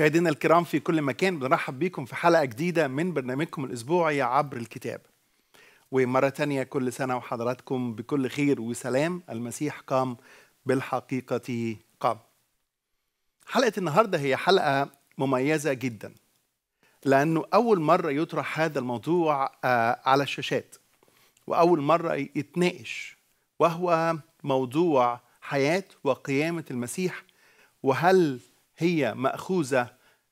مشاهدينا الكرام في كل مكان بنرحب بكم في حلقة جديدة من برنامجكم الأسبوعي عبر الكتاب ومرة تانية كل سنة وحضراتكم بكل خير وسلام المسيح قام بالحقيقة قام حلقة النهاردة هي حلقة مميزة جدا لأنه أول مرة يطرح هذا الموضوع آه، على الشاشات وأول مرة يتناقش وهو موضوع حياة وقيامة المسيح وهل هي مأخوذة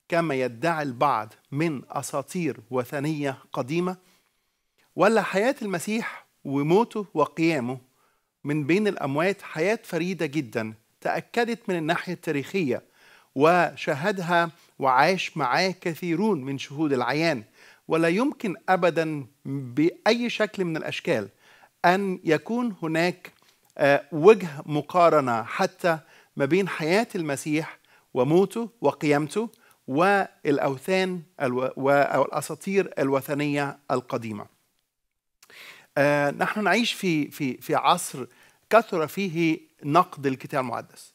كما يدعي البعض من أساطير وثنية قديمة ولا حياة المسيح وموته وقيامه من بين الأموات حياة فريدة جدا تأكدت من الناحية التاريخية وشهدها وعاش معاه كثيرون من شهود العيان ولا يمكن أبدا بأي شكل من الأشكال أن يكون هناك آه، وجه مقارنة حتى ما بين حياة المسيح وموته وقيامته والأوثان والأساطير الوثنية القديمة آه نحن نعيش في, في, في عصر كثر فيه نقد الكتاب المقدس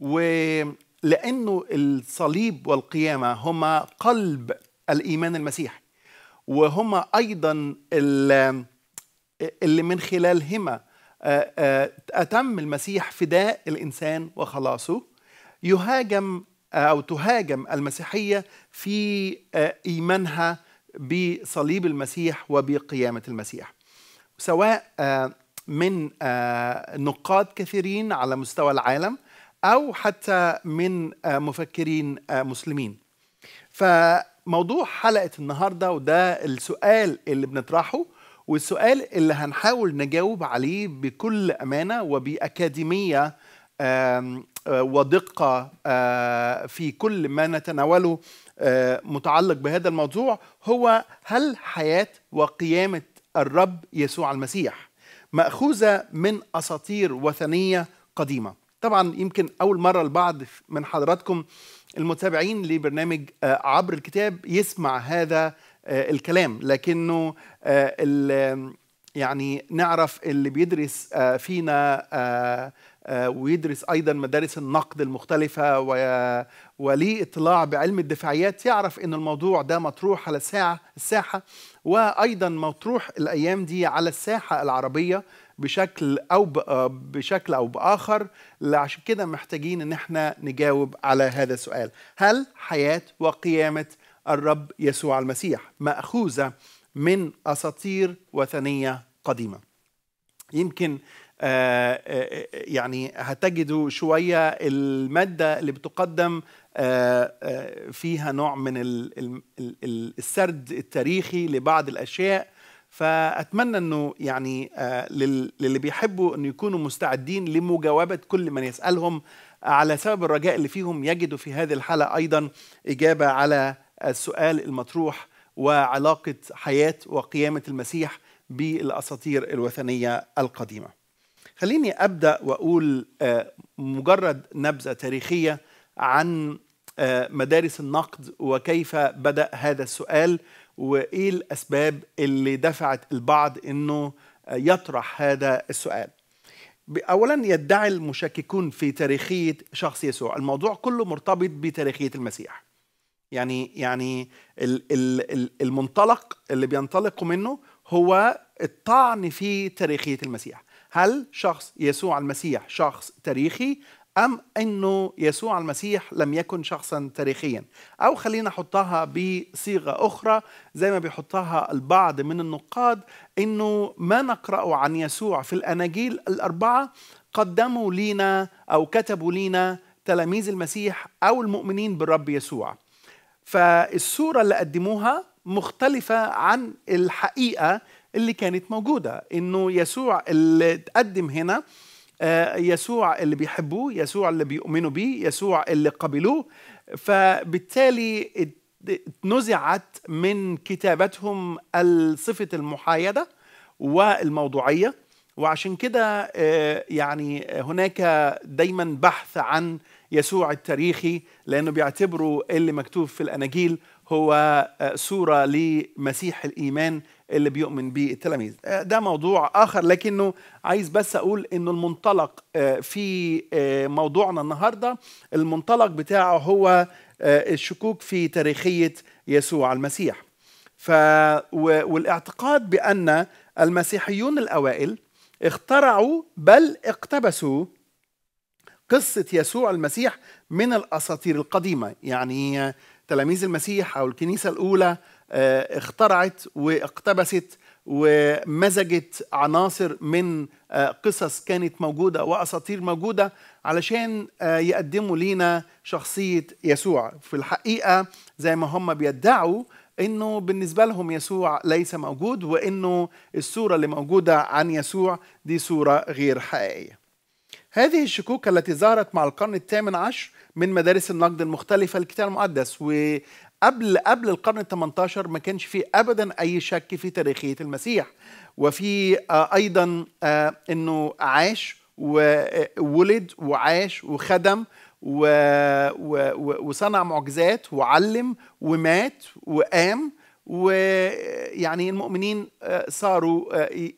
ولأنه الصليب والقيامة هما قلب الإيمان المسيحي وهما أيضا اللي من خلالهما آه، آه، أتم المسيح فداء الإنسان وخلاصه يهاجم آه، أو تهاجم المسيحية في آه، إيمانها بصليب المسيح وبقيامة المسيح سواء آه، من نقاد كثيرين على مستوى العالم أو حتى من مفكرين مسلمين فموضوع حلقة النهاردة وده السؤال اللي بنطرحه والسؤال اللي هنحاول نجاوب عليه بكل أمانة وبأكاديمية آه، ودقه آه، في كل ما نتناوله آه، متعلق بهذا الموضوع هو هل حياه وقيامه الرب يسوع المسيح ماخوذه من اساطير وثنيه قديمه طبعا يمكن اول مره البعض من حضراتكم المتابعين لبرنامج عبر الكتاب يسمع هذا الكلام لكنه يعني نعرف اللي بيدرس فينا آه، ويدرس ايضا مدارس النقد المختلفه وليه اطلاع بعلم الدفاعيات يعرف ان الموضوع ده مطروح على الساعه الساحه وايضا مطروح الايام دي على الساحه العربيه بشكل او آه، بشكل او باخر عشان كده محتاجين ان احنا نجاوب على هذا السؤال هل حياه وقيامه الرب يسوع المسيح ماخوذه من اساطير وثنيه قديمه يمكن آه، آه، آه، يعني هتجدوا شوية المادة اللي بتقدم فيها نوع من السرد التاريخي لبعض الأشياء فأتمنى أنه يعني للي بيحبوا أنه يكونوا مستعدين لمجاوبة كل من يسألهم على سبب الرجاء اللي فيهم يجدوا في هذه الحلقة أيضا إجابة على السؤال المطروح وعلاقة حياة وقيامة المسيح بالأساطير الوثنية القديمة خليني ابدا واقول آه، مجرد نبذه تاريخيه عن آه، مدارس النقد وكيف بدا هذا السؤال وايه الاسباب اللي دفعت البعض انه آه، يطرح هذا السؤال اولا يدعي المشككون في تاريخيه شخص يسوع الموضوع كله مرتبط بتاريخيه المسيح يعني يعني المنطلق اللي بينطلقوا منه هو الطعن في تاريخيه المسيح هل شخص يسوع المسيح شخص تاريخي أم أنه يسوع المسيح لم يكن شخصا تاريخيا أو خلينا نحطها بصيغة أخرى زي ما بيحطها البعض من النقاد أنه ما نقرأه عن يسوع في الأناجيل الأربعة قدموا لينا أو كتبوا لينا تلاميذ المسيح أو المؤمنين بالرب يسوع فالصورة اللي قدموها مختلفة عن الحقيقة اللي كانت موجوده انه يسوع اللي تقدم هنا آه، يسوع اللي بيحبوه يسوع اللي بيؤمنوا بيه يسوع اللي قبلوه فبالتالي نزعت من كتابتهم صفه المحايده والموضوعيه وعشان كده آه، يعني هناك دايما بحث عن يسوع التاريخي لانه بيعتبروا اللي مكتوب في الاناجيل هو آه، صوره لمسيح الايمان اللي بيؤمن به التلاميذ آه، ده موضوع اخر لكنه عايز بس اقول انه المنطلق آه، في آه، موضوعنا النهارده المنطلق بتاعه هو الشكوك في تاريخيه يسوع المسيح ف والاعتقاد بان المسيحيون الاوائل اخترعوا بل اقتبسوا قصه يسوع المسيح من الاساطير القديمه يعني تلاميذ المسيح او الكنيسه الاولى آه، اخترعت واقتبست ومزجت عناصر من آه، قصص كانت موجودة وأساطير موجودة علشان آه، يقدموا لينا شخصية يسوع في الحقيقة زي ما هم بيدعوا انه بالنسبه لهم يسوع ليس موجود وانه الصوره اللي موجوده عن يسوع دي صوره غير حقيقيه هذه الشكوك التي ظهرت مع القرن الثامن عشر من مدارس النقد المختلفة للكتاب المقدس قبل قبل القرن ال 18 ما كانش في ابدا اي شك في تاريخيه المسيح وفي آه، ايضا آه، انه عاش وولد آه، وعاش وخدم وصنع معجزات وعلم ومات وقام ويعني المؤمنين صاروا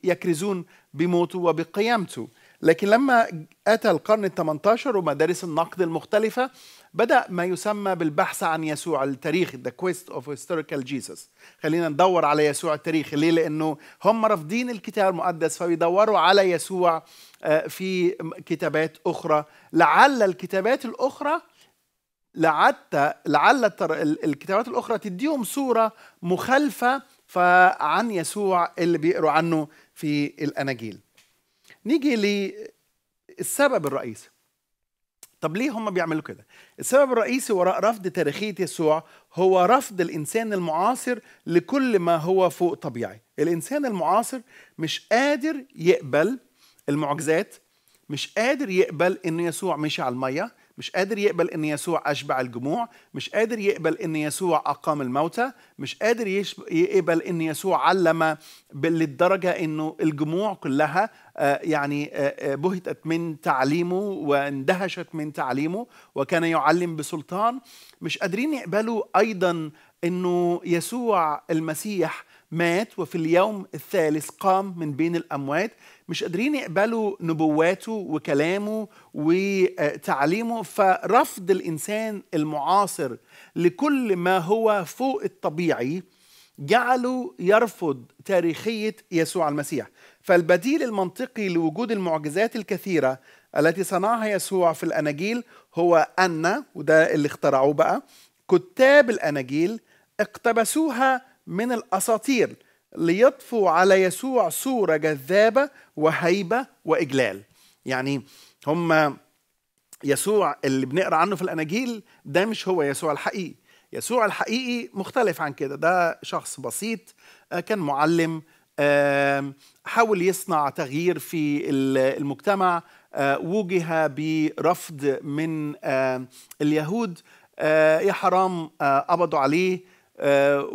يكرزون بموته وبقيامته لكن لما اتى القرن ال 18 ومدارس النقد المختلفه بدأ ما يسمى بالبحث عن يسوع التاريخي The Quest of Historical Jesus خلينا ندور على يسوع التاريخي ليه؟ لأنه هم رافضين الكتاب المقدس فبيدوروا على يسوع آه، في كتابات أخرى لعل الكتابات الأخرى لعل لعل الكتابات الأخرى تديهم صورة مخالفة فعن يسوع اللي بيقروا عنه في الأناجيل نيجي للسبب الرئيسي طب ليه هم بيعملوا كده؟ السبب الرئيسي وراء رفض تاريخية يسوع هو رفض الإنسان المعاصر لكل ما هو فوق طبيعي الإنسان المعاصر مش قادر يقبل المعجزات مش قادر يقبل إن يسوع مشي على المية مش قادر يقبل ان يسوع اشبع الجموع مش قادر يقبل ان يسوع اقام الموتى مش قادر يقبل ان يسوع علم للدرجه انه الجموع كلها آه، يعني آه، آه، بهتت من تعليمه واندهشت من تعليمه وكان يعلم بسلطان مش قادرين يقبلوا ايضا انه يسوع المسيح مات وفي اليوم الثالث قام من بين الاموات مش قادرين يقبلوا نبواته وكلامه وتعليمه فرفض الانسان المعاصر لكل ما هو فوق الطبيعي جعله يرفض تاريخيه يسوع المسيح فالبديل المنطقي لوجود المعجزات الكثيره التي صنعها يسوع في الاناجيل هو ان وده اللي اخترعوه بقى كتاب الاناجيل اقتبسوها من الاساطير ليطفوا على يسوع صورة جذابة وهيبة وإجلال يعني هم يسوع اللي بنقرا عنه في الأناجيل ده مش هو يسوع الحقيقي يسوع الحقيقي مختلف عن كده ده شخص بسيط آه، كان معلم حاول يصنع تغيير في المجتمع آه، وجه برفض من اليهود آه، يا حرام قبضوا عليه آه،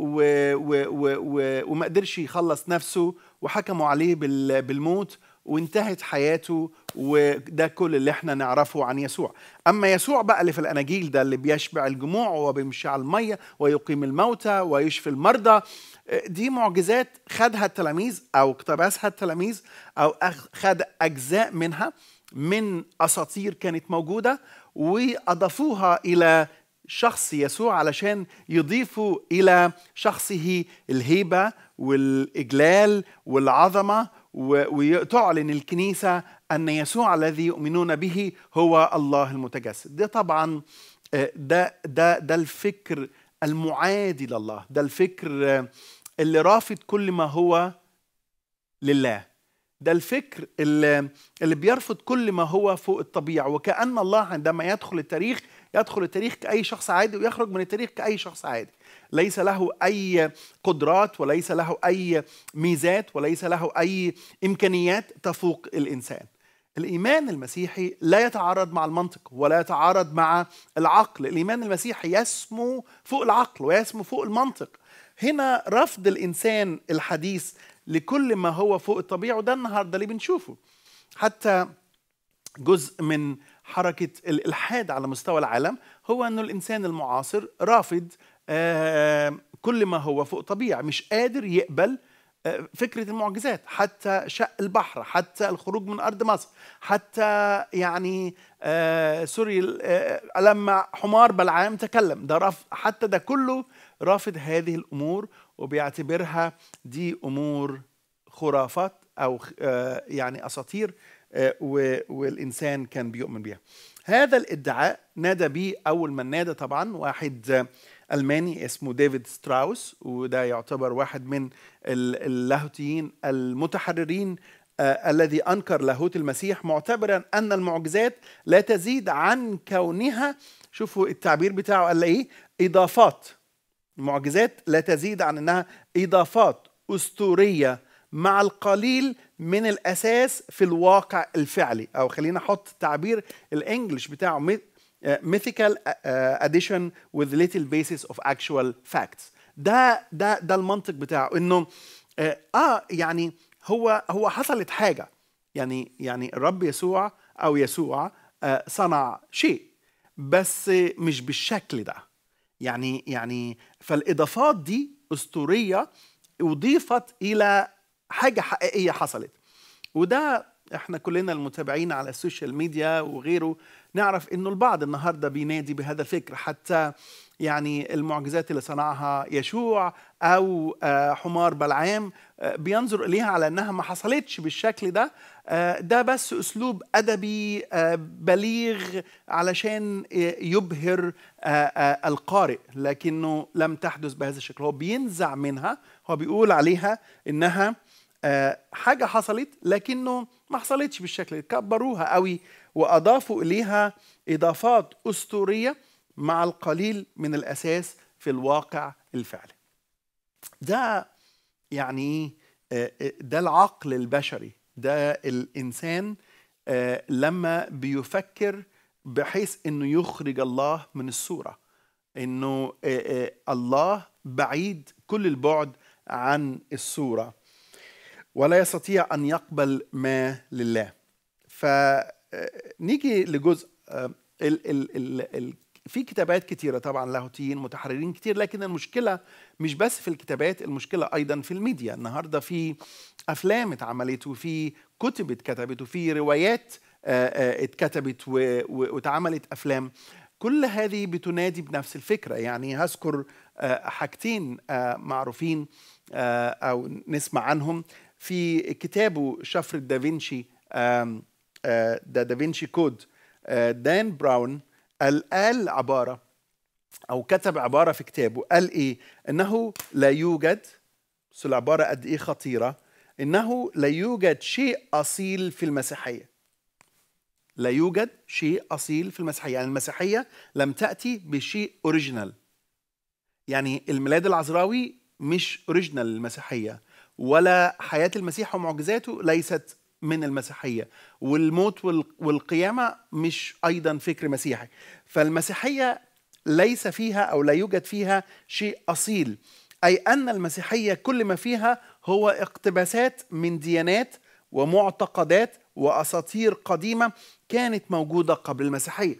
وما قدرش يخلص نفسه وحكموا عليه بالموت وانتهت حياته وده كل اللي احنا نعرفه عن يسوع اما يسوع بقى اللي في الاناجيل ده اللي بيشبع الجموع وبيمشي على الميه ويقيم الموتى ويشفي المرضى آه، دي معجزات خدها التلاميذ او اقتبسها التلاميذ او خد اجزاء منها من اساطير كانت موجوده واضافوها الى شخص يسوع علشان يضيفوا الى شخصه الهيبه والاجلال والعظمه وتعلن الكنيسه ان يسوع الذي يؤمنون به هو الله المتجسد ده طبعا آه، ده ده ده الفكر المعادي لله ده الفكر آه، اللي رافض كل ما هو لله ده الفكر اللي, اللي بيرفض كل ما هو فوق الطبيعة وكأن الله عندما يدخل التاريخ يدخل التاريخ كأي شخص عادي ويخرج من التاريخ كأي شخص عادي ليس له أي قدرات وليس له أي ميزات وليس له أي إمكانيات تفوق الإنسان الإيمان المسيحي لا يتعارض مع المنطق ولا يتعارض مع العقل الإيمان المسيحي يسمو فوق العقل ويسمو فوق المنطق هنا رفض الإنسان الحديث لكل ما هو فوق الطبيعي وده النهاردة اللي بنشوفه حتى جزء من حركة الإلحاد على مستوى العالم هو أنه الإنسان المعاصر رافض آه، كل ما هو فوق طبيعي مش قادر يقبل آه، فكرة المعجزات حتى شق البحر حتى الخروج من أرض مصر حتى يعني آه، سوري لما حمار بلعام تكلم ده رفض حتى ده كله رافض هذه الأمور وبيعتبرها دي أمور خرافات أو يعني أساطير آه، والإنسان كان بيؤمن بيها هذا الادعاء نادى به أول من نادى طبعا واحد ألماني اسمه ديفيد ستراوس وده يعتبر واحد من اللاهوتيين المتحررين آه، الذي أنكر لاهوت المسيح معتبرا أن المعجزات لا تزيد عن كونها شوفوا التعبير بتاعه قال إيه إضافات المعجزات لا تزيد عن أنها إضافات أسطورية مع القليل من الاساس في الواقع الفعلي او خلينا احط تعبير الانجليش بتاعه ميثيكال اديشن وذ ليتل بيسس اوف اكشوال فاكتس ده ده ده المنطق بتاعه انه آه،, اه يعني هو هو حصلت حاجه يعني يعني الرب يسوع او يسوع آه صنع شيء بس مش بالشكل ده يعني يعني فالاضافات دي اسطوريه اضيفت الى حاجه حقيقيه حصلت وده احنا كلنا المتابعين على السوشيال ميديا وغيره نعرف انه البعض النهارده بينادي بهذا الفكر حتى يعني المعجزات اللي صنعها يشوع او آه، حمار بلعام آه، بينظر اليها على انها ما حصلتش بالشكل ده آه، ده بس اسلوب ادبي بليغ علشان يبهر القارئ لكنه لم تحدث بهذا الشكل هو بينزع منها هو بيقول عليها انها آه، حاجه حصلت لكنه ما حصلتش بالشكل كبروها قوي واضافوا اليها اضافات اسطوريه مع القليل من الاساس في الواقع الفعلي ده يعني آه، آه، ده العقل البشري ده الانسان لما بيفكر بحيث انه يخرج الله من الصوره انه الله بعيد كل البعد عن الصوره ولا يستطيع ان يقبل ما لله فنيجي آه، لجزء آه، ال ال ال ال في كتابات كتيره طبعا لاهوتيين متحررين كتير لكن المشكله مش بس في الكتابات المشكله ايضا في الميديا النهارده في افلام اتعملت وفي كتب اتكتبت وفي روايات آه، اتكتبت واتعملت افلام كل هذه بتنادي بنفس الفكره يعني هذكر حاجتين معروفين او نسمع عنهم في كتابه شفرة آه، دافنشي ذا دافنشي كود آه، دان براون قال, قال عبارة أو كتب عبارة في كتابه قال إيه؟ إنه لا يوجد العبارة قد إيه خطيرة إنه لا يوجد شيء أصيل في المسيحية لا يوجد شيء أصيل في المسيحية يعني المسيحية لم تأتي بشيء أوريجينال يعني الميلاد العذراوي مش أوريجينال للمسيحية ولا حياة المسيح ومعجزاته ليست من المسيحية والموت والقيامة مش أيضا فكر مسيحي فالمسيحية ليس فيها أو لا يوجد فيها شيء أصيل أي أن المسيحية كل ما فيها هو اقتباسات من ديانات ومعتقدات وأساطير قديمة كانت موجودة قبل المسيحية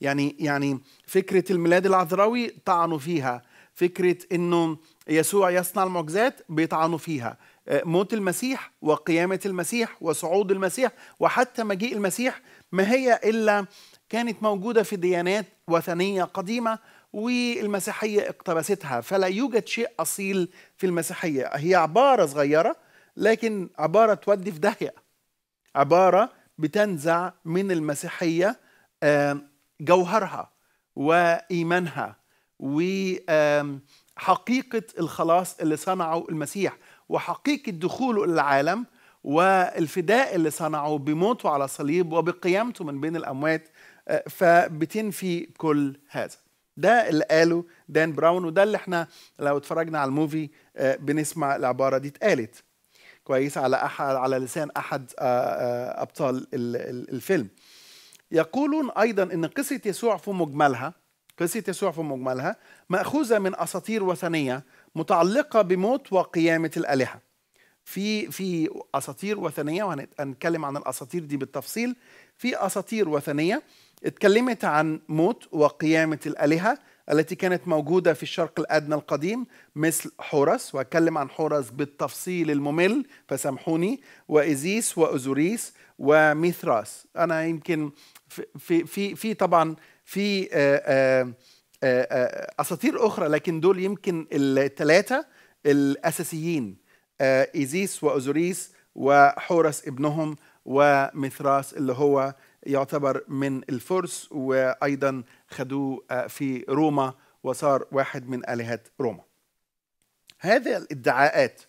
يعني يعني فكرة الميلاد العذراوي طعنوا فيها فكرة أنه يسوع يصنع المعجزات بيطعنوا فيها آه، موت المسيح وقيامة المسيح وصعود المسيح وحتى مجيء المسيح ما هي إلا كانت موجودة في ديانات وثنية قديمة والمسيحية اقتبستها فلا يوجد شيء أصيل في المسيحية هي عبارة صغيرة لكن عبارة تودي في داهية عبارة بتنزع من المسيحية جوهرها وإيمانها و حقيقة الخلاص اللي صنعه المسيح وحقيقة دخوله للعالم العالم والفداء اللي صنعه بموته على الصليب وبقيامته من بين الأموات آه، فبتنفي كل هذا ده اللي قاله دان براون وده اللي احنا لو اتفرجنا على الموفي آه، بنسمع العبارة دي اتقالت كويس على أحد على لسان أحد آه، أبطال الفيلم يقولون أيضا أن قصة يسوع في مجملها قصة يسوع في مجملها مأخوذة من أساطير وثنية متعلقة بموت وقيامة الآلهة في في أساطير وثنية وهنتكلم عن الأساطير دي بالتفصيل في أساطير وثنية اتكلمت عن موت وقيامة الآلهة التي كانت موجودة في الشرق الأدنى القديم مثل حورس وأتكلم عن حورس بالتفصيل الممل فسامحوني وايزيس وأزوريس وميثراس أنا يمكن في في في طبعا في آه، آه، آه، اساطير اخرى لكن دول يمكن الثلاثه الاساسيين ايزيس واوزوريس وحورس ابنهم وميثراس اللي هو يعتبر من الفرس وايضا خدوه في روما وصار واحد من الهه روما. هذه الادعاءات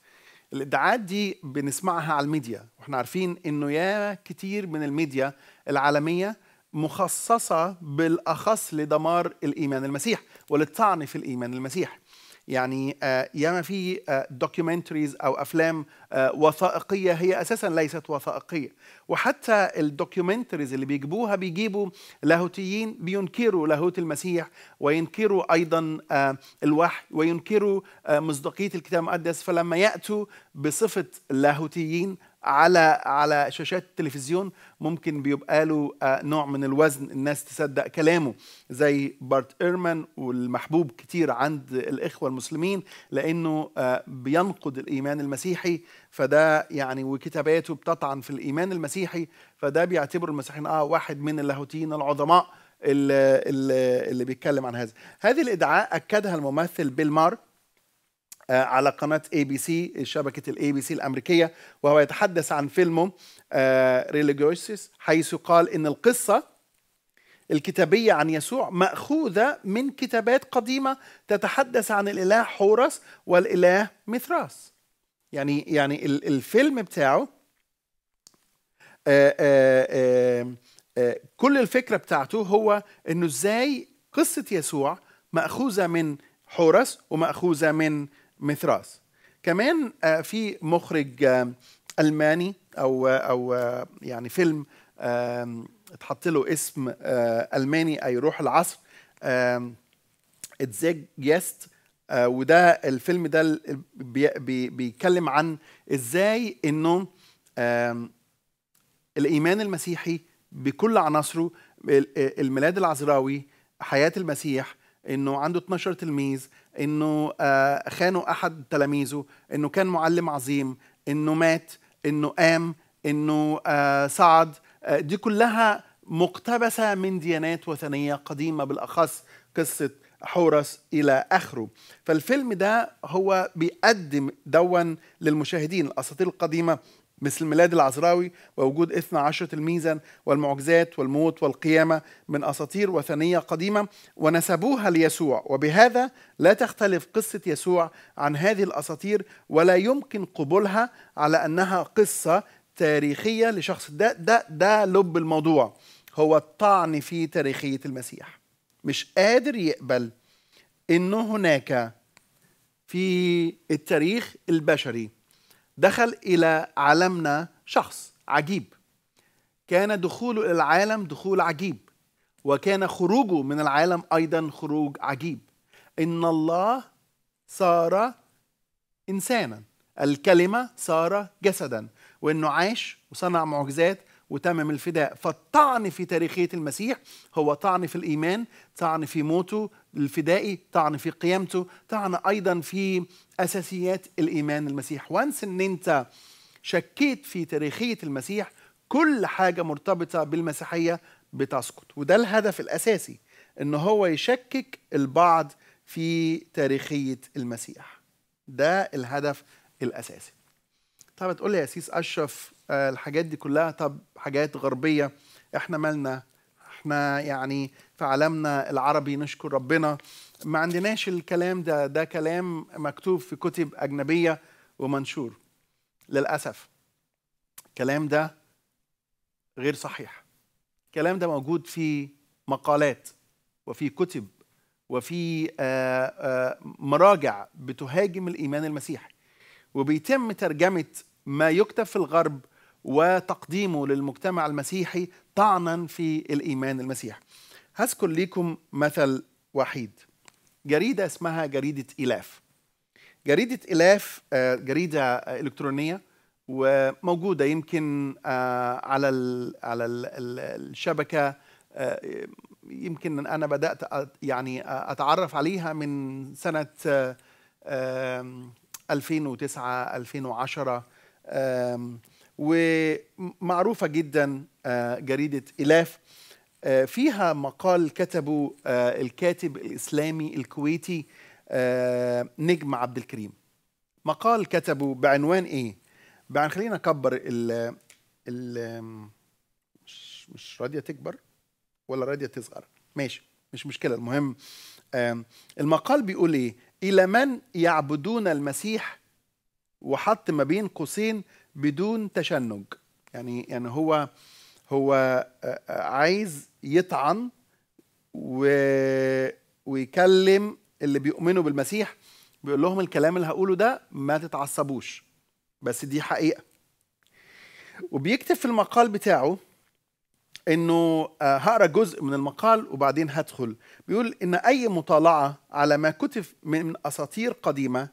الادعاءات دي بنسمعها على الميديا واحنا عارفين انه يا كتير من الميديا العالميه مخصصة بالأخص لدمار الإيمان المسيح وللطعن في الإيمان المسيح يعني آه، يا ما في دوكيومنتريز آه، او افلام آه، وثائقيه هي اساسا ليست وثائقيه وحتى الدوكيومنتريز اللي بيجيبوها بيجيبوا لاهوتيين بينكروا لاهوت المسيح وينكروا ايضا الوحي وينكروا مصداقيه الكتاب المقدس فلما ياتوا بصفه لاهوتيين على على شاشات التلفزيون ممكن بيبقى له آه، نوع من الوزن الناس تصدق كلامه زي بارت ايرمان والمحبوب كتير عند الاخوه المسلمين لانه آه، بينقد الايمان المسيحي فده يعني وكتاباته بتطعن في الايمان المسيحي فده بيعتبر المسيحيين اه واحد من اللاهوتيين العظماء اللي, اللي بيتكلم عن هذا هذه الادعاء اكدها الممثل بيل مارك آه، على قناة اي بي سي شبكة الاي بي سي الأمريكية وهو يتحدث عن فيلمه ريليجوسيس آه، حيث قال إن القصة الكتابية عن يسوع مأخوذة من كتابات قديمة تتحدث عن الإله حورس والإله ميثراس يعني يعني الفيلم بتاعه آآ آه، آآ آآ كل الفكرة بتاعته هو إنه إزاي قصة يسوع مأخوذة من حورس ومأخوذة من ميثراس كمان آه، في مخرج آه، الماني او او آه، يعني فيلم اتحط له اسم الماني اي روح العصر اتزيج جيست وده الفيلم ده بيتكلم عن ازاي انه الايمان المسيحي بكل عناصره الميلاد العذراوي حياه المسيح انه عنده 12 تلميذ انه آه، خانوا احد تلاميذه انه كان معلم عظيم انه مات انه قام انه آه، صعد آه، دي كلها مقتبسه من ديانات وثنيه قديمه بالاخص قصه حورس الى اخره فالفيلم ده هو بيقدم دون للمشاهدين الاساطير القديمه مثل ميلاد العذراوي ووجود اثنى عشرة الميزان والمعجزات والموت والقيامة من أساطير وثنية قديمة ونسبوها ليسوع وبهذا لا تختلف قصة يسوع عن هذه الأساطير ولا يمكن قبولها على أنها قصة تاريخية لشخص ده ده ده لب الموضوع هو الطعن في تاريخية المسيح مش قادر يقبل إنه هناك في التاريخ البشري دخل إلى عالمنا شخص عجيب كان دخوله إلى العالم دخول عجيب وكان خروجه من العالم أيضا خروج عجيب إن الله صار إنسانا الكلمة صار جسدا وإنه عاش وصنع معجزات وتمم الفداء فالطعن في تاريخية المسيح هو طعن في الإيمان طعن في موته الفدائي طعن في قيامته طعن أيضا في أساسيات الإيمان المسيح وانس أن أنت شكيت في تاريخية المسيح كل حاجة مرتبطة بالمسيحية بتسقط وده الهدف الأساسي أن هو يشكك البعض في تاريخية المسيح ده الهدف الأساسي طب هتقول لي يا سيس اشرف آه، الحاجات دي كلها طب حاجات غربيه احنا مالنا احنا يعني في عالمنا العربي نشكر ربنا ما عندناش الكلام ده ده كلام مكتوب في كتب اجنبيه ومنشور للاسف الكلام ده غير صحيح الكلام ده موجود في مقالات وفي كتب وفي آه، آه، مراجع بتهاجم الايمان المسيحي وبيتم ترجمة ما يكتب في الغرب وتقديمه للمجتمع المسيحي طعنا في الإيمان المسيحي هذكر لكم مثل وحيد جريدة اسمها جريدة إلاف جريدة إلاف آه، جريدة إلكترونية وموجودة يمكن آه، على على الشبكة آه، يمكن أنا بدأت يعني أتعرف عليها من سنة 2009 2010 ومعروفة جدا آه، جريدة إلاف آه، فيها مقال كتبه آه، الكاتب الإسلامي الكويتي نجم عبد الكريم مقال كتبه بعنوان إيه؟ بعنوان خلينا أكبر ال ال مش, مش راضية تكبر ولا راضية تصغر ماشي مش مشكلة المهم المقال بيقول إيه؟ الى من يعبدون المسيح وحط ما بين قوسين بدون تشنج يعني يعني هو هو آه، آه، عايز يطعن و... ويكلم اللي بيؤمنوا بالمسيح بيقول لهم الكلام اللي هقوله ده ما تتعصبوش بس دي حقيقه وبيكتب في المقال بتاعه انه آه، هقرا جزء من المقال وبعدين هدخل بيقول ان اي مطالعه على ما كتب من اساطير قديمه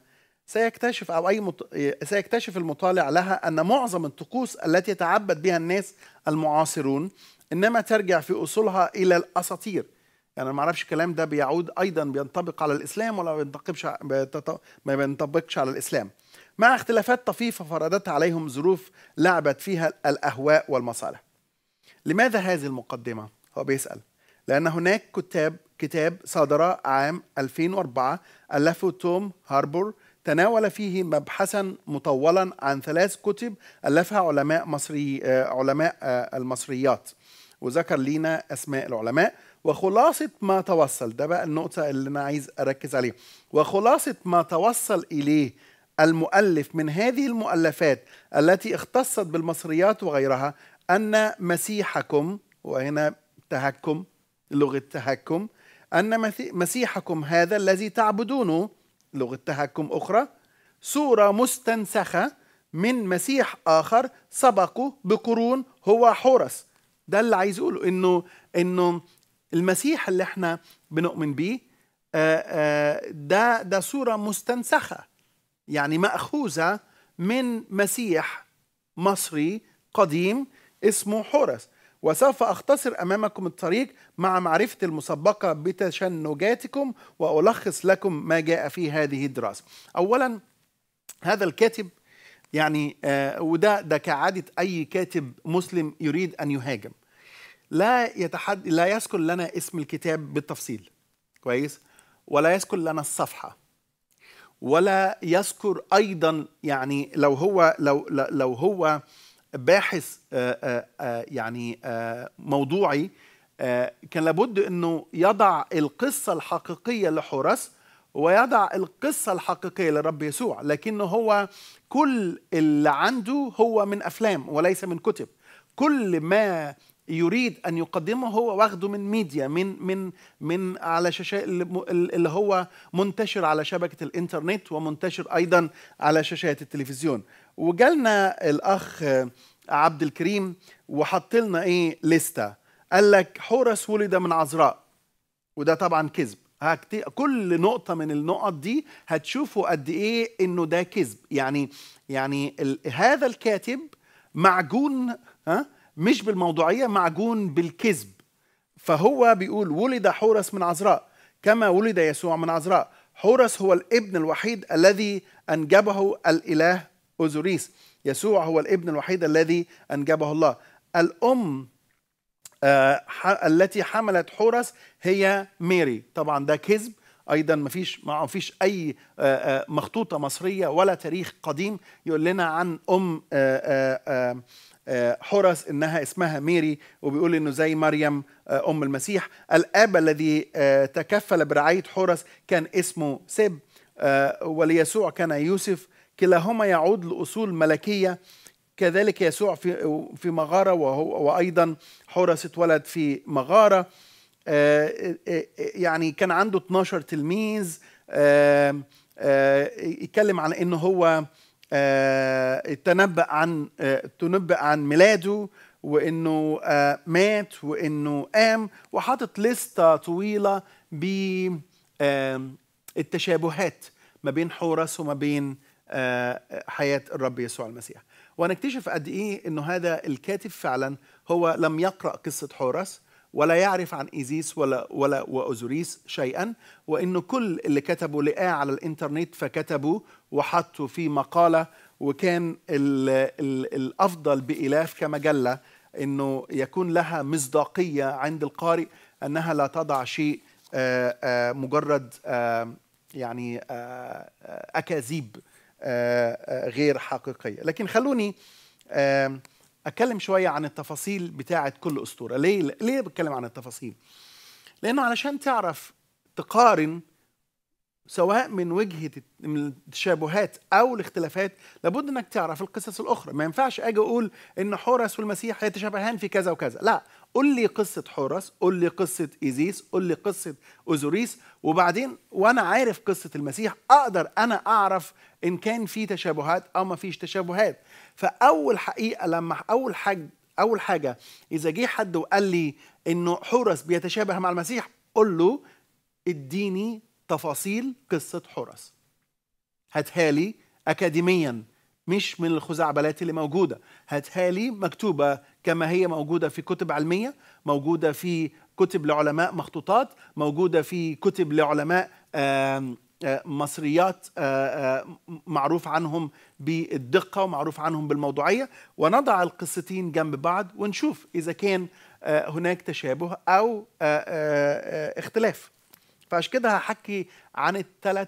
سيكتشف او اي مط... آه، سيكتشف المطالع لها ان معظم الطقوس التي يتعبد بها الناس المعاصرون انما ترجع في اصولها الى الاساطير يعني انا ما اعرفش الكلام ده بيعود ايضا بينطبق على الاسلام ولا بينطبقش ما بينطبقش على الاسلام مع اختلافات طفيفه فرضتها عليهم ظروف لعبت فيها الاهواء والمصالح لماذا هذه المقدمة؟ هو بيسأل لأن هناك كتاب كتاب صدر عام 2004 ألفه توم هاربور تناول فيه مبحثا مطولا عن ثلاث كتب ألفها علماء مصري آه، علماء آه، المصريات وذكر لينا أسماء العلماء وخلاصة ما توصل ده بقى النقطة اللي أنا عايز أركز عليها وخلاصة ما توصل إليه المؤلف من هذه المؤلفات التي اختصت بالمصريات وغيرها أن مسيحكم وهنا تهكم لغة تهكم أن مسيحكم هذا الذي تعبدونه لغة تهكم أخرى صورة مستنسخة من مسيح آخر سبقه بقرون هو حورس ده اللي عايز أقوله إنه إنه المسيح اللي إحنا بنؤمن بيه آه، آه، ده ده صورة مستنسخة يعني مأخوذة من مسيح مصري قديم اسمه حورس وسوف أختصر أمامكم الطريق مع معرفة المسبقة بتشنجاتكم وألخص لكم ما جاء في هذه الدراسة أولا هذا الكاتب يعني آه وده ده كعادة أي كاتب مسلم يريد أن يهاجم لا يتحد لا يذكر لنا اسم الكتاب بالتفصيل كويس ولا يذكر لنا الصفحة ولا يذكر أيضا يعني لو هو لو لو هو باحث آه، آه، آه، يعني موضوعي كان لابد انه يضع القصه الحقيقيه لحورس ويضع القصه الحقيقيه للرب يسوع لكنه هو كل اللي عنده هو من افلام وليس من كتب كل ما يريد ان يقدمه هو واخده من ميديا من من من على شاشات اللي هو منتشر على شبكه الانترنت ومنتشر ايضا على شاشات التلفزيون وجالنا الاخ عبد الكريم وحط لنا ايه لسته قال لك حورس ولد من عذراء وده طبعا كذب كل نقطة من النقط دي هتشوفوا قد إيه إنه ده كذب يعني يعني ال... هذا الكاتب معجون ها مش بالموضوعية معجون بالكذب فهو بيقول ولد حورس من عذراء كما ولد يسوع من عذراء حورس هو الابن الوحيد الذي أنجبه الإله أوزوريس يسوع هو الابن الوحيد الذي أنجبه الله الأم آه التي حملت حورس هي ميري طبعا ده كذب ايضا ما فيش ما فيش اي آه، آه، مخطوطه مصريه ولا تاريخ قديم يقول لنا عن ام آه، حرس انها اسمها ميري وبيقول انه زي مريم ام المسيح الاب الذي تكفل برعايه حرس كان اسمه سب وليسوع كان يوسف كلاهما يعود لأصول ملكية كذلك يسوع في في مغارة وهو وأيضا حورس اتولد في مغارة آه، آه، آه، يعني كان عنده 12 تلميذ يتكلم عن إن هو تنبأ عن تنبأ عن ميلاده وانه مات وانه قام وحاطط لستة طويلة بالتشابهات ما بين حورس وما بين آه، حياه الرب يسوع المسيح ونكتشف قد ايه انه هذا الكاتب فعلا هو لم يقرا قصه حورس ولا يعرف عن ايزيس ولا ولا واوزوريس شيئا وانه كل اللي كتبوا لقاه على الانترنت فكتبوا وحطوا في مقاله وكان الـ الـ الافضل بالاف كمجله انه يكون لها مصداقيه عند القارئ انها لا تضع شيء آه، آه، مجرد يعني اكاذيب غير حقيقيه لكن خلوني اتكلم شويه عن التفاصيل بتاعه كل اسطوره ليه ليه بتكلم عن التفاصيل لانه علشان تعرف تقارن سواء من وجهه التشابهات او الاختلافات لابد انك تعرف القصص الاخرى ما ينفعش اجي اقول ان حورس والمسيح يتشابهان في كذا وكذا لا قول لي قصه حورس قول لي قصه ايزيس قول لي قصه اوزوريس وبعدين وانا عارف قصه المسيح اقدر انا اعرف ان كان في تشابهات او ما فيش تشابهات فاول حقيقه لما اول حاجه اول حاجه اذا جه حد وقال لي انه حورس بيتشابه مع المسيح قل له اديني تفاصيل قصه حورس هاتها لي اكاديميا مش من الخزعبلات اللي موجوده هاتها لي مكتوبه كما هي موجوده في كتب علميه موجوده في كتب لعلماء مخطوطات موجوده في كتب لعلماء مصريات معروف عنهم بالدقه ومعروف عنهم بالموضوعيه ونضع القصتين جنب بعض ونشوف اذا كان هناك تشابه او اختلاف فعشان كده هحكي عن الثلاث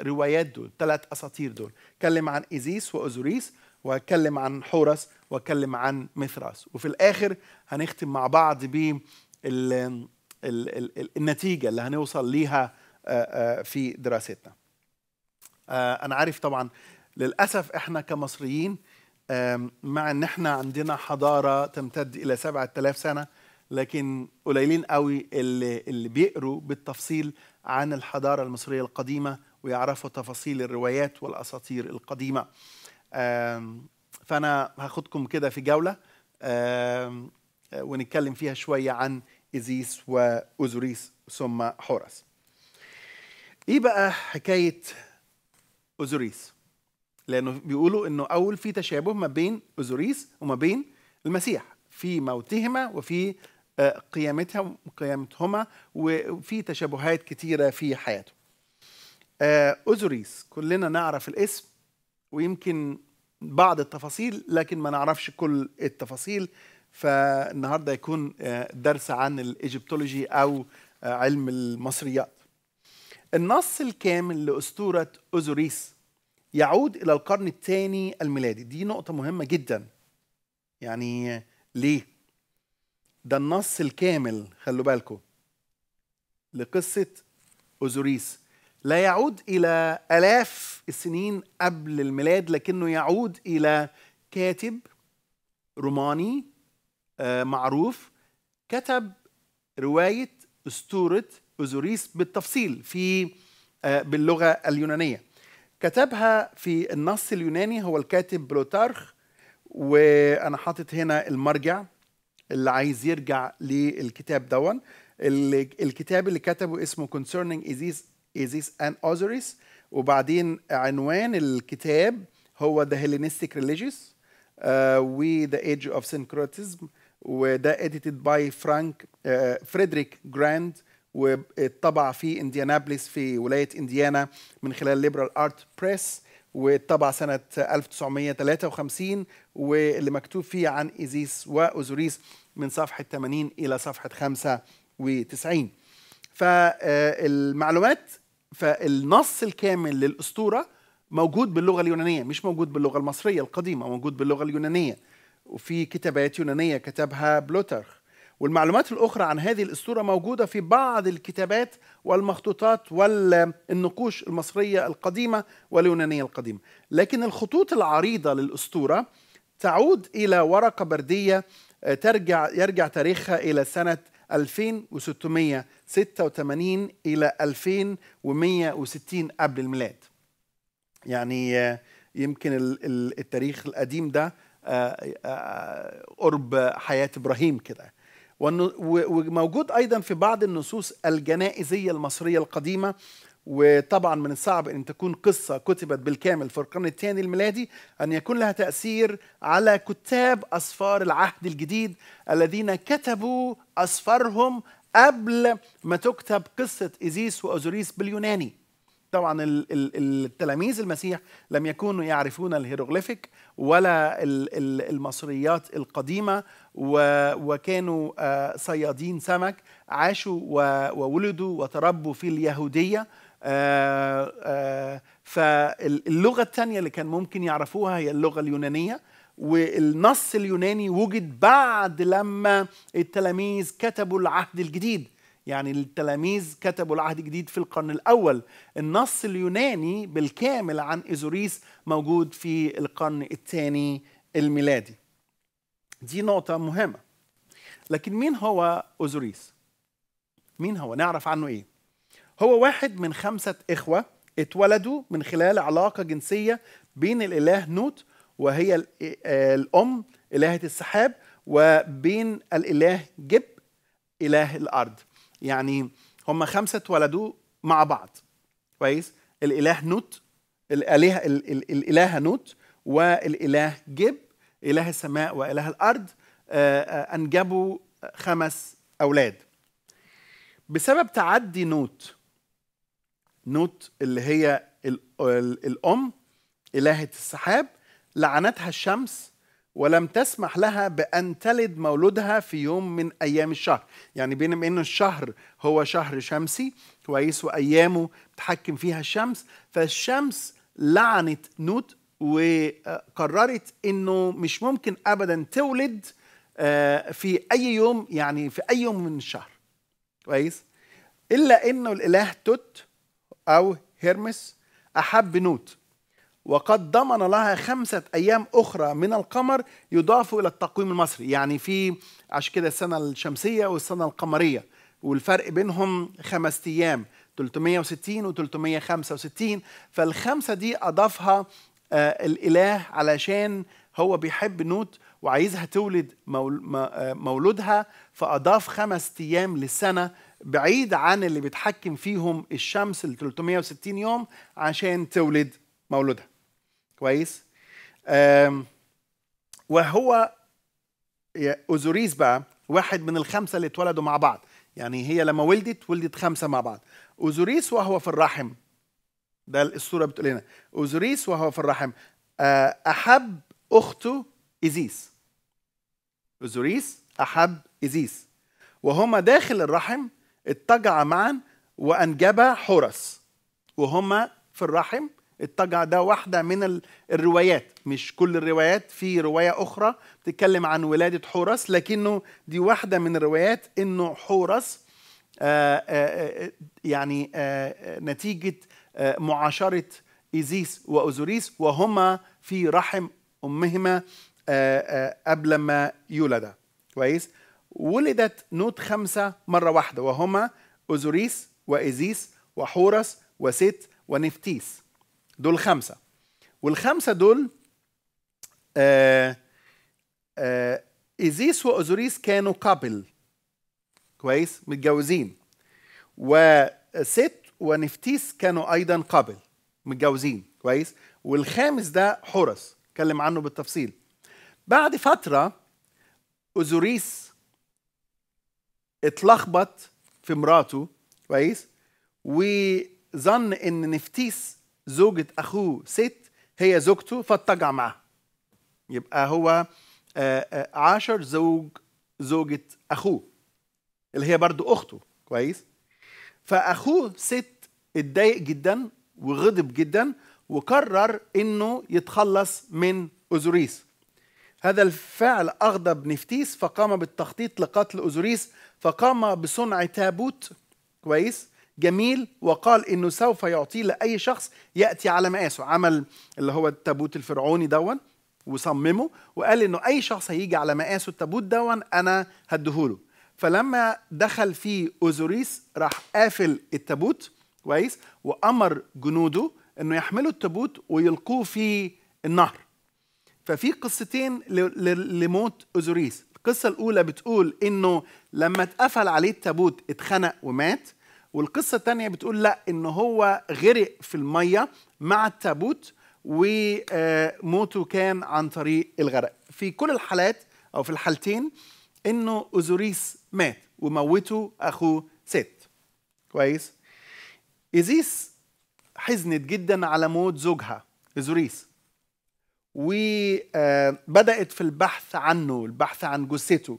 روايات دول ثلاث اساطير دول اتكلم عن ايزيس واوزوريس وهتكلم عن حورس واتكلم عن مثراس وفي الاخر هنختم مع بعض ب النتيجه اللي هنوصل ليها آه، آه، في دراستنا آه، انا عارف طبعا للاسف احنا كمصريين مع ان احنا عندنا حضاره تمتد الى 7000 سنه لكن قليلين قوي اللي, اللي بيقروا بالتفصيل عن الحضاره المصريه القديمه ويعرفوا تفاصيل الروايات والاساطير القديمه فانا هاخدكم كده في جوله ونتكلم فيها شويه عن ازيس واوزوريس ثم حورس ايه بقى حكايه اوزوريس لانه بيقولوا انه اول في تشابه ما بين اوزوريس وما بين المسيح في موتهما وفي آه، قيامتها قيامتهما وفي تشابهات كتيره في حياته آه، اوزوريس كلنا نعرف الاسم ويمكن بعض التفاصيل لكن ما نعرفش كل التفاصيل فالنهارده يكون آه، درس عن الايجيبتولوجي او آه، علم المصريات النص الكامل لاسطوره اوزوريس يعود الى القرن الثاني الميلادي دي نقطه مهمه جدا يعني آه، ليه ده النص الكامل خلوا بالكم لقصه اوزوريس لا يعود الى الاف السنين قبل الميلاد لكنه يعود الى كاتب روماني آه، معروف كتب روايه اسطوره اوزوريس بالتفصيل في آه، باللغه اليونانيه كتبها في النص اليوناني هو الكاتب بلوتارخ وانا حاطط هنا المرجع اللي عايز يرجع للكتاب دون الكتاب اللي كتبه اسمه concerning إيزيس and Osiris وبعدين عنوان الكتاب هو The Hellenistic Religious و uh, The Age of Syncretism وده edited by فرانك فريدريك جراند واتطبع في انديانابليس في ولايه انديانا من خلال ليبرال ارت بريس واتطبع سنة 1953 واللي مكتوب فيه عن إيزيس وأوزوريس من صفحة 80 إلى صفحة 95 فالمعلومات آه، فالنص الكامل للاسطوره موجود باللغه اليونانيه مش موجود باللغه المصريه القديمه موجود باللغه اليونانيه وفي كتابات يونانيه كتبها بلوترخ والمعلومات الاخرى عن هذه الاسطوره موجوده في بعض الكتابات والمخطوطات والنقوش المصريه القديمه واليونانيه القديمه لكن الخطوط العريضه للاسطوره تعود الى ورقه برديه آه، ترجع يرجع تاريخها الى سنه 2686 إلى 2160 قبل الميلاد يعني آه، يمكن التاريخ القديم ده آه، آه، قرب حياة إبراهيم كده وموجود أيضا في بعض النصوص الجنائزية المصرية القديمة وطبعا من الصعب ان تكون قصه كتبت بالكامل في القرن الثاني الميلادي ان يكون لها تاثير على كتاب اسفار العهد الجديد الذين كتبوا اسفارهم قبل ما تكتب قصه ايزيس واوزوريس باليوناني طبعا التلاميذ المسيح لم يكونوا يعرفون الهيروغليفيك ولا المصريات القديمه وكانوا آه، صيادين سمك عاشوا وولدوا وتربوا في اليهوديه آه، آه، فاللغة الثانية اللي كان ممكن يعرفوها هي اللغة اليونانية والنص اليوناني وجد بعد لما التلاميذ كتبوا العهد الجديد يعني التلاميذ كتبوا العهد الجديد في القرن الأول النص اليوناني بالكامل عن إزوريس موجود في القرن الثاني الميلادي دي نقطة مهمة لكن مين هو أوزوريس؟ مين هو؟ نعرف عنه إيه؟ هو واحد من خمسة إخوة اتولدوا من خلال علاقة جنسية بين الإله نوت وهي آه، الأم إلهة السحاب وبين الإله جب إله الأرض يعني هم خمسة اتولدوا مع بعض كويس الإله نوت الإله الإله نوت والإله جب إله السماء وإله الأرض آه، آه، أنجبوا خمس أولاد بسبب تعدي نوت نوت اللي هي الأم إلهة السحاب لعنتها الشمس ولم تسمح لها بأن تلد مولودها في يوم من أيام الشهر يعني بينما أن الشهر هو شهر شمسي كويس وأيامه تحكم فيها الشمس فالشمس لعنت نوت وقررت أنه مش ممكن أبدا تولد آه، في أي يوم يعني في أي يوم من الشهر كويس إلا أنه الإله توت أو هيرمس أحب نوت وقد ضمن لها خمسة أيام أخرى من القمر يضاف إلى التقويم المصري يعني في عشان كده السنة الشمسية والسنة القمرية والفرق بينهم خمسة أيام 360 و 365 فالخمسة دي أضافها آه الإله علشان هو بيحب نوت وعايزها تولد آه، مولودها فأضاف خمس أيام للسنة بعيد عن اللي بيتحكم فيهم الشمس ال 360 يوم عشان تولد مولودها كويس وهو اوزوريس بقى واحد من الخمسه اللي اتولدوا مع بعض يعني هي لما ولدت ولدت خمسه مع بعض اوزوريس وهو في الرحم ده الصوره بتقول لنا اوزوريس وهو في الرحم آه، احب اخته ايزيس اوزوريس احب ايزيس وهما داخل الرحم اتجع معا وانجبا حرس وهما في الرحم اضطجع ده واحده من الروايات مش كل الروايات في روايه اخرى بتتكلم عن ولاده حورس لكنه دي واحده من الروايات انه حورس آآ آه، آه، آه، يعني آآ نتيجه آآ معاشره ايزيس واوزوريس وهما في رحم امهما قبل ما يولدا كويس ولدت نوت خمسة مرة واحدة وهما أوزوريس وإزيس وحورس وست ونفتيس دول خمسة والخمسة دول آآ آه، آآ آه، إزيس وأوزوريس كانوا قبل كويس متجوزين وست ونفتيس كانوا أيضا قبل متجوزين كويس والخامس ده حورس اتكلم عنه بالتفصيل بعد فترة أوزوريس اتلخبط في مراته كويس وظن ان نفتيس زوجة اخوه ست هي زوجته فاتجع معاها يبقى هو آه، آه، عاشر زوج زوجة اخوه اللي هي برضو اخته كويس فاخوه ست اتضايق جدا وغضب جدا وقرر انه يتخلص من اوزوريس هذا الفعل أغضب نفتيس فقام بالتخطيط لقتل أوزوريس فقام بصنع تابوت كويس جميل وقال انه سوف يعطيه لاي شخص ياتي على مقاسه عمل اللي هو التابوت الفرعوني دون وصممه وقال انه اي شخص هيجي على مقاسه التابوت دون انا هديهوله فلما دخل فيه اوزوريس راح قافل التابوت كويس وامر جنوده انه يحملوا التابوت ويلقوه في النهر ففي قصتين لموت اوزوريس القصه الاولى بتقول انه لما اتقفل عليه التابوت اتخنق ومات والقصه الثانيه بتقول لا إنه هو غرق في الميه مع التابوت وموته آه، كان عن طريق الغرق في كل الحالات او في الحالتين انه اوزوريس مات وموته اخوه ست كويس ايزيس حزنت جدا على موت زوجها ازوريس وبدأت في البحث عنه البحث عن جثته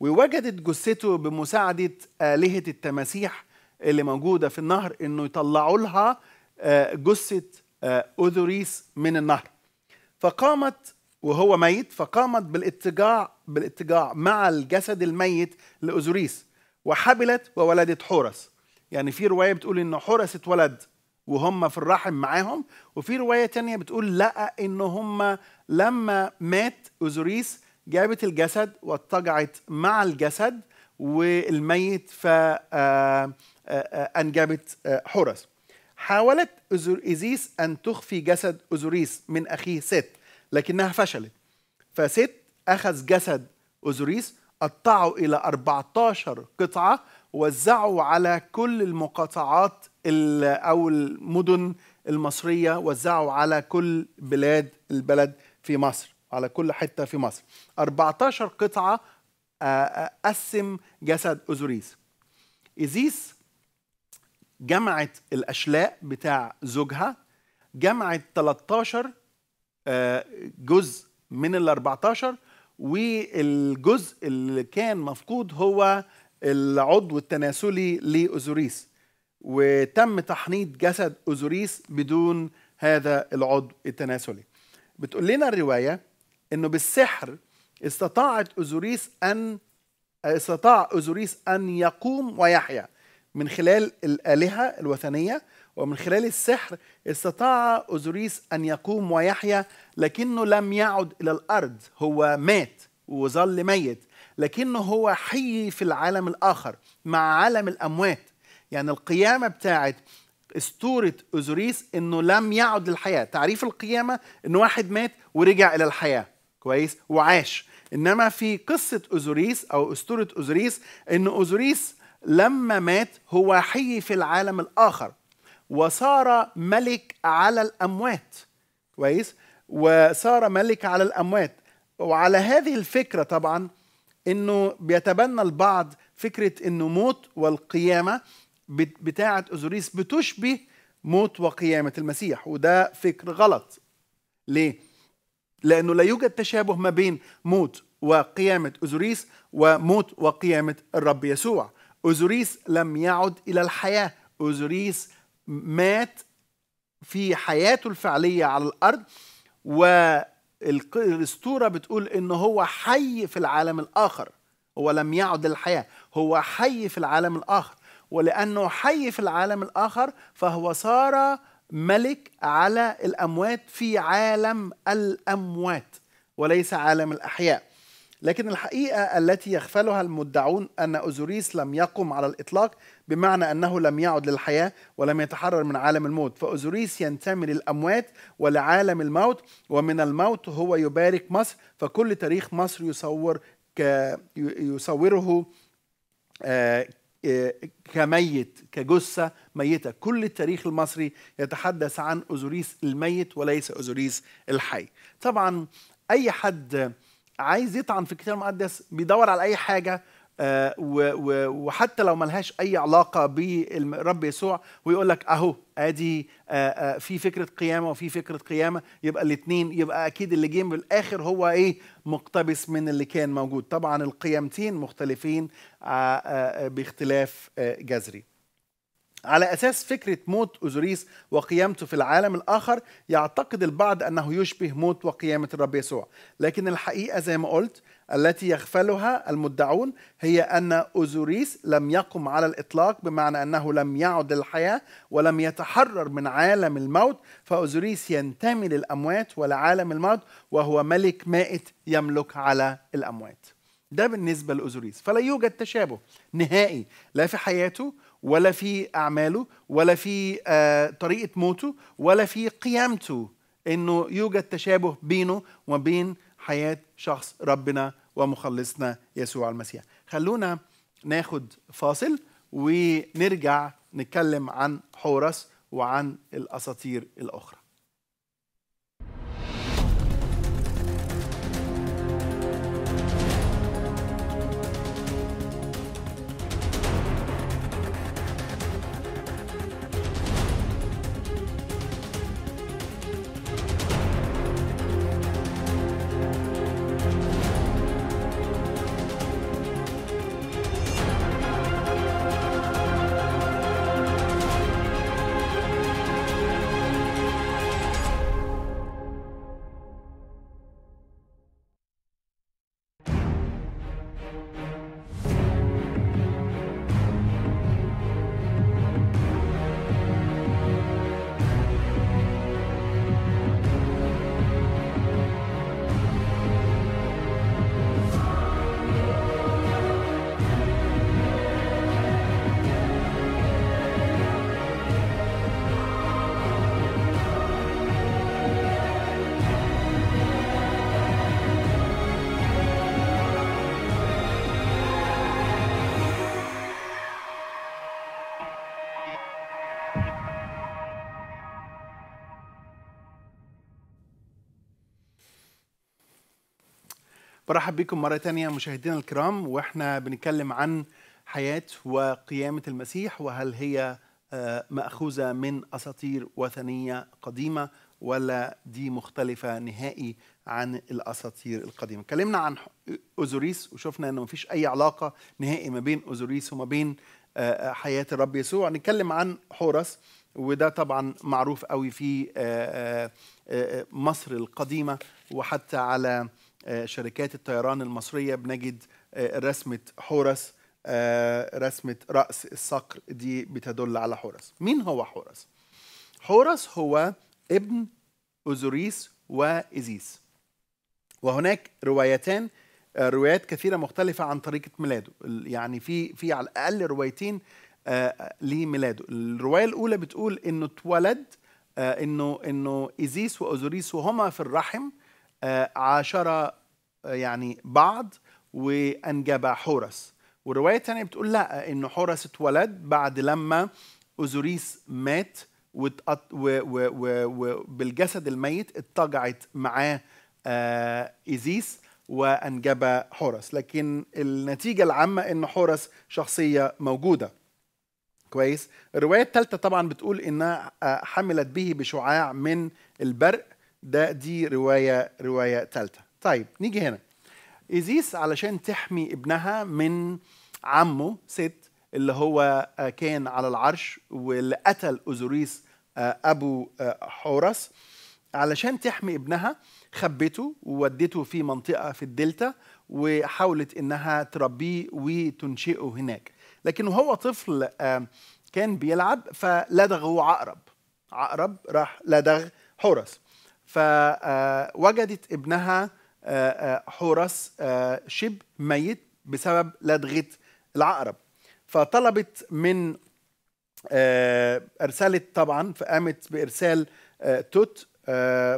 ووجدت جثته بمساعدة آلهة التماسيح اللي موجودة في النهر إنه يطلعوا لها آه، جثة آه، أوذوريس من النهر فقامت وهو ميت فقامت بالاتجاع بالاتجاع مع الجسد الميت لأوزوريس وحبلت وولدت حورس يعني في رواية بتقول إن حورس اتولد وهم في الرحم معاهم وفي رواية تانية بتقول لقى إن هم لما مات أوزوريس جابت الجسد واتجعت مع الجسد والميت فأنجبت آه، آه، آه، حرس حاولت إيزيس أن تخفي جسد أوزوريس من أخيه ست لكنها فشلت فست أخذ جسد أوزوريس قطعه إلى 14 قطعة وزعوا على كل المقاطعات او المدن المصريه وزعوا على كل بلاد البلد في مصر على كل حته في مصر 14 قطعه آه، آه، قسم جسد اوزوريس ايزيس جمعت الاشلاء بتاع زوجها جمعت 13 آه، جزء من ال 14 والجزء اللي كان مفقود هو العضو التناسلي لاوزوريس وتم تحنيط جسد أوزوريس بدون هذا العضو التناسلي بتقول لنا الرواية أنه بالسحر استطاعت أوزوريس أن استطاع أوزوريس أن يقوم ويحيا من خلال الآلهة الوثنية ومن خلال السحر استطاع أوزوريس أن يقوم ويحيا لكنه لم يعد إلى الأرض هو مات وظل ميت لكنه هو حي في العالم الآخر مع عالم الأموات يعني القيامة بتاعت اسطورة أوزوريس إنه لم يعد للحياة تعريف القيامة إن واحد مات ورجع إلى الحياة كويس وعاش إنما في قصة أوزوريس أو أسطورة أوزوريس إن أوزوريس لما مات هو حي في العالم الآخر وصار ملك على الأموات كويس وصار ملك على الأموات وعلى هذه الفكرة طبعا إنه بيتبنى البعض فكرة إنه موت والقيامة بتاعة أوزوريس بتشبه موت وقيامة المسيح وده فكر غلط ليه؟ لأنه لا يوجد تشابه ما بين موت وقيامة أوزوريس وموت وقيامة الرب يسوع أوزوريس لم يعد إلى الحياة أوزوريس مات في حياته الفعلية على الأرض والأسطورة بتقول إن هو حي في العالم الآخر هو لم يعد للحياة هو حي في العالم الآخر ولأنه حي في العالم الآخر فهو صار ملك على الأموات في عالم الأموات وليس عالم الأحياء لكن الحقيقة التي يغفلها المدعون أن أوزوريس لم يقم على الإطلاق بمعنى أنه لم يعد للحياة ولم يتحرر من عالم الموت فأوزوريس ينتمي للأموات ولعالم الموت ومن الموت هو يبارك مصر فكل تاريخ مصر يصور ك يصوره آه، آه، كميت كجثة ميتة كل التاريخ المصري يتحدث عن أوزوريس الميت وليس أوزوريس الحي طبعا أي حد عايز يطعن في الكتاب المقدس بيدور على أي حاجة آه، وحتى لو ملهاش اي علاقه بالرب يسوع ويقول لك اهو ادي آه، آه، في فكره قيامه وفي فكره قيامه يبقى الاثنين يبقى اكيد اللي جه بالاخر هو ايه مقتبس من اللي كان موجود طبعا القيمتين مختلفين باختلاف جذري على اساس فكره موت اوزوريس وقيامته في العالم الاخر يعتقد البعض انه يشبه موت وقيامه الرب يسوع لكن الحقيقه زي ما قلت التي يغفلها المدعون هي أن أوزوريس لم يقم على الإطلاق بمعنى أنه لم يعد للحياة ولم يتحرر من عالم الموت فأوزوريس ينتمي للأموات ولعالم الموت وهو ملك مائت يملك على الأموات ده بالنسبة لأوزوريس فلا يوجد تشابه نهائي لا في حياته ولا في أعماله ولا في آه، طريقة موته ولا في قيامته انه يوجد تشابه بينه وبين حياة شخص ربنا ومخلصنا يسوع المسيح خلونا ناخد فاصل ونرجع نتكلم عن حورس وعن الأساطير الأخرى برحب بكم مرة تانية مشاهدينا الكرام واحنا بنتكلم عن حياة وقيامة المسيح وهل هي آه، مأخوذة من أساطير وثنية قديمة ولا دي مختلفة نهائي عن الأساطير القديمة اتكلمنا عن أوزوريس وشفنا أنه مفيش أي علاقة نهائي ما بين أوزوريس وما بين آه، آه، حياة الرب يسوع نتكلم عن حورس وده طبعا معروف قوي في مصر القديمة وحتى على آه، شركات الطيران المصريه بنجد آه، رسمه حورس آه، رسمه راس الصقر دي بتدل على حورس مين هو حورس حورس هو ابن اوزوريس وازيس وهناك روايتان روايات كثيره مختلفه عن طريقه ميلاده يعني في في على الاقل روايتين لميلاده الروايه الاولى بتقول انه اتولد انه انه ايزيس واوزوريس وهما في الرحم عاشر يعني بعض وانجب حورس والروايه الثانيه بتقول لا ان حورس اتولد بعد لما اوزوريس مات وبالجسد الميت اتجعت معاه آه، ايزيس وانجب حورس لكن النتيجه العامه ان حورس شخصيه موجوده كويس الروايه الثالثه طبعا بتقول انها آه، حملت به بشعاع من البرق ده دي روايه روايه ثالثه طيب نيجي هنا ايزيس علشان تحمي ابنها من عمه ست اللي هو آه، كان على العرش واللي قتل اوزوريس آه، ابو آه، حورس علشان تحمي ابنها خبته وودته في منطقه في الدلتا وحاولت انها تربيه وتنشئه هناك لكن وهو طفل كان بيلعب فلدغه عقرب عقرب راح لدغ حورس فوجدت ابنها آه، آه، حورس شبه آه، ميت بسبب لدغة العقرب فطلبت من أرسلت طبعا فقامت بإرسال توت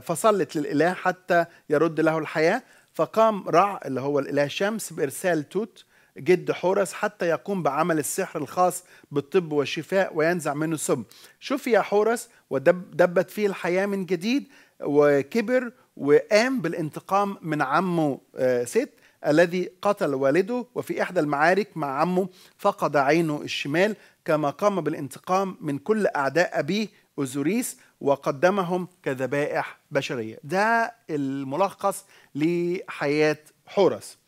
فصلت للإله حتى يرد له الحياة فقام رع اللي هو الإله شمس بإرسال توت جد حورس حتى يقوم بعمل السحر الخاص بالطب والشفاء وينزع منه السم شفي حورس ودبت فيه الحياة من جديد وكبر وقام بالانتقام من عمه آه، ست الذي قتل والده وفي إحدى المعارك مع عمه فقد عينه الشمال كما قام بالانتقام من كل أعداء أبيه أوزوريس وقدمهم كذبائح بشرية ده الملخص لحياة حورس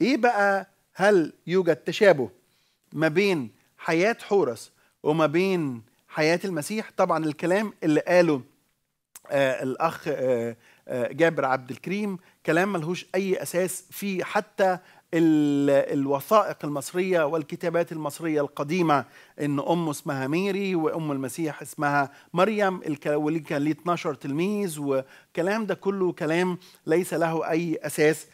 إيه بقى هل يوجد تشابه ما بين حياة حورس وما بين حياة المسيح طبعا الكلام اللي قاله آه، الاخ آه، آه، جابر عبد الكريم كلام ملهوش اي اساس في حتى الوثائق المصرية والكتابات المصرية القديمة إن أمه اسمها ميري وأم المسيح اسمها مريم واللي كان ليه 12 تلميذ وكلام ده كله كلام ليس له أي أساس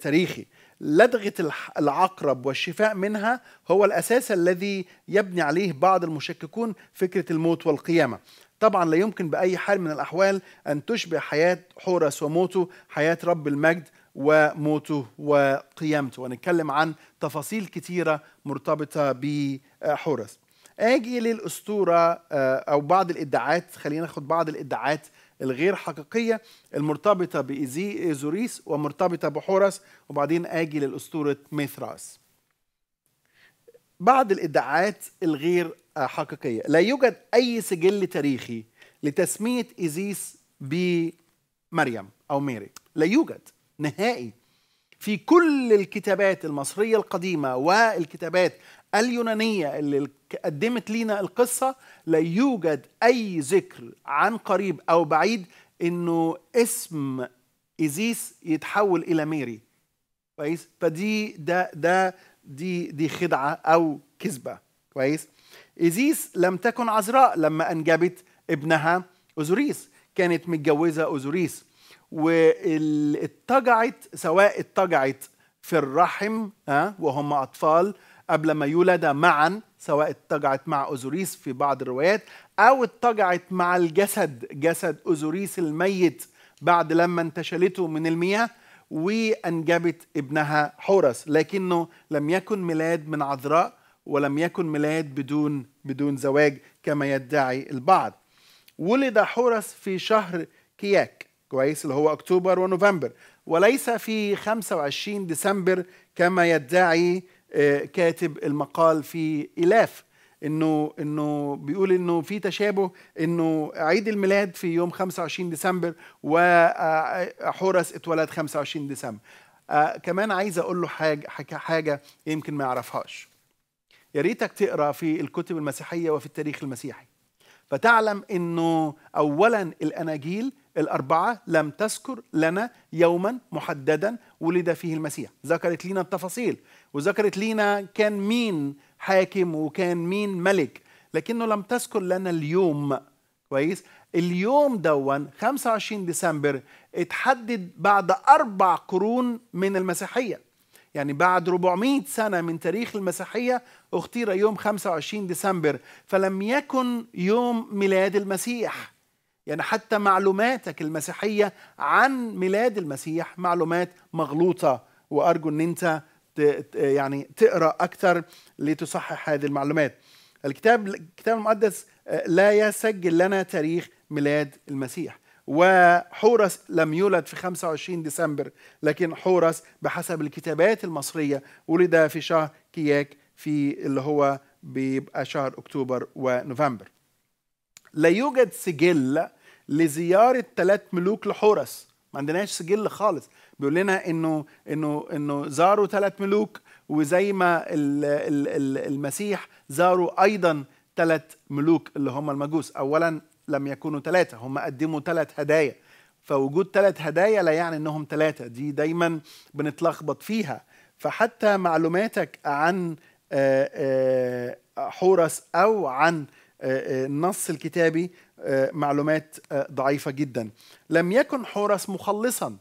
تاريخي لدغة العقرب والشفاء منها هو الأساس الذي يبني عليه بعض المشككون فكرة الموت والقيامة طبعا لا يمكن باي حال من الاحوال ان تشبه حياه حورس وموته حياه رب المجد وموته وقيامته ونتكلم عن تفاصيل كثيره مرتبطه بحورس اجي للاسطوره آه، او بعض الادعاءات خلينا ناخد بعض الادعاءات الغير حقيقيه المرتبطه بايزوريس ومرتبطه بحورس وبعدين اجي للاسطوره ميثراس بعض الادعاءات الغير حقيقيه لا يوجد اي سجل تاريخي لتسميه ايزيس بمريم او ميري لا يوجد نهائي في كل الكتابات المصريه القديمه والكتابات اليونانيه اللي قدمت لنا القصه لا يوجد اي ذكر عن قريب او بعيد انه اسم ايزيس يتحول الى ميري كويس فدي ده ده دي دي خدعه او كذبه كويس إيزيس لم تكن عذراء لما أنجبت ابنها أوزوريس كانت متجوزة أوزوريس واتجعت سواء اتجعت في الرحم وهم أطفال قبل ما يولد معا سواء اتجعت مع أوزوريس في بعض الروايات أو اتجعت مع الجسد جسد أوزوريس الميت بعد لما انتشلته من المياه وأنجبت ابنها حورس لكنه لم يكن ميلاد من عذراء ولم يكن ميلاد بدون بدون زواج كما يدعي البعض ولد حورس في شهر كياك كويس اللي هو اكتوبر ونوفمبر وليس في 25 ديسمبر كما يدعي آه، كاتب المقال في إلاف انه انه بيقول انه في تشابه انه عيد الميلاد في يوم 25 ديسمبر وحورس آه، آه، اتولد 25 ديسمبر آه، كمان عايز اقول له حاجه حاجه يمكن ما يعرفهاش يا ريتك تقرا في الكتب المسيحيه وفي التاريخ المسيحي فتعلم انه اولا الاناجيل الاربعه لم تذكر لنا يوما محددا ولد فيه المسيح ذكرت لنا التفاصيل وذكرت لنا كان مين حاكم وكان مين ملك لكنه لم تذكر لنا اليوم كويس اليوم دون 25 ديسمبر اتحدد بعد أربع قرون من المسيحية يعني بعد 400 سنة من تاريخ المسيحية اختير يوم 25 ديسمبر فلم يكن يوم ميلاد المسيح يعني حتى معلوماتك المسيحية عن ميلاد المسيح معلومات مغلوطة وأرجو أن أنت يعني تقرا اكثر لتصحح هذه المعلومات الكتاب الكتاب المقدس آه، لا يسجل لنا تاريخ ميلاد المسيح وحورس لم يولد في 25 ديسمبر لكن حورس بحسب الكتابات المصرية ولد في شهر كياك في اللي هو بيبقى شهر أكتوبر ونوفمبر لا يوجد سجل لزيارة ثلاث ملوك لحورس ما عندناش سجل خالص بيقول لنا انه انه انه زاروا ثلاث ملوك وزي ما المسيح زاروا ايضا ثلاث ملوك اللي هم المجوس اولا لم يكونوا ثلاثه هم قدموا ثلاث هدايا فوجود ثلاث هدايا لا يعني انهم ثلاثه دي دايما بنتلخبط فيها فحتى معلوماتك عن آه، آه، حورس او عن آه، النص الكتابي معلومات ضعيفه جدا لم يكن حورس مخلصا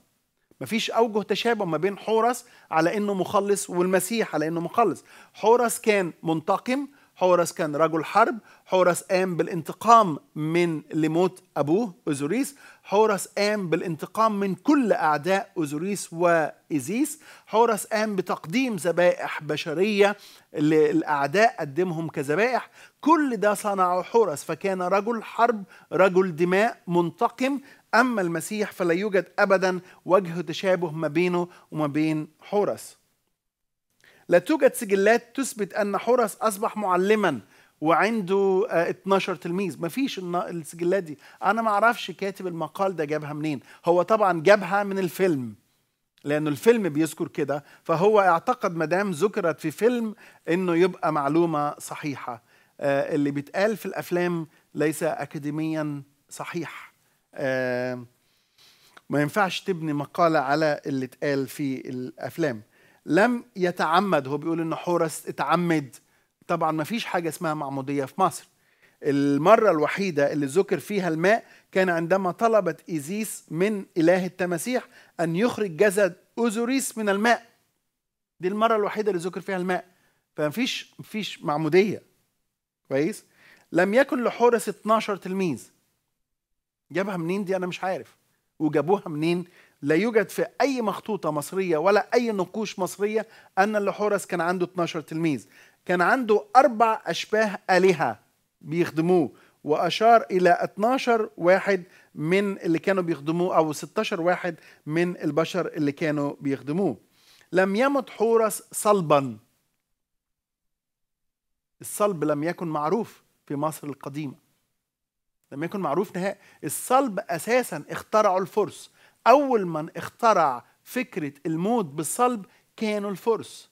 مفيش اوجه تشابه ما بين حورس على انه مخلص والمسيح على انه مخلص حورس كان منتقم حورس كان رجل حرب حورس قام بالانتقام من لموت ابوه اوزوريس حورس قام بالانتقام من كل اعداء اوزوريس وايزيس حورس قام بتقديم ذبائح بشريه للاعداء قدمهم كذبائح كل ده صنعه حورس فكان رجل حرب رجل دماء منتقم أما المسيح فلا يوجد أبدا وجه تشابه ما بينه وما بين حورس لا توجد سجلات تثبت أن حورس أصبح معلما وعنده 12 آه، تلميذ مفيش السجلات دي أنا ما أعرفش كاتب المقال ده جابها منين هو طبعا جابها من الفيلم لأنه الفيلم بيذكر كده فهو اعتقد مدام ذكرت في فيلم أنه يبقى معلومة صحيحة آه، اللي بيتقال في الأفلام ليس أكاديميا صحيح ما ينفعش تبني مقالة على اللي اتقال في الأفلام لم يتعمد هو بيقول إن حورس اتعمد طبعا ما فيش حاجة اسمها معمودية في مصر المرة الوحيدة اللي ذكر فيها الماء كان عندما طلبت إيزيس من إله التماسيح أن يخرج جسد أوزوريس من الماء دي المرة الوحيدة اللي ذكر فيها الماء فمفيش مفيش معمودية كويس لم يكن لحورس 12 تلميذ جابها منين دي انا مش عارف وجابوها منين لا يوجد في اي مخطوطه مصريه ولا اي نقوش مصريه ان حورس كان عنده 12 تلميذ كان عنده اربع اشباه الهه بيخدموه واشار الى 12 واحد من اللي كانوا بيخدموه او 16 واحد من البشر اللي كانوا بيخدموه لم يمت حورس صلبا الصلب لم يكن معروف في مصر القديمه لما يكون معروف نهائي الصلب اساسا اخترعوا الفرس اول من اخترع فكره الموت بالصلب كانوا الفرس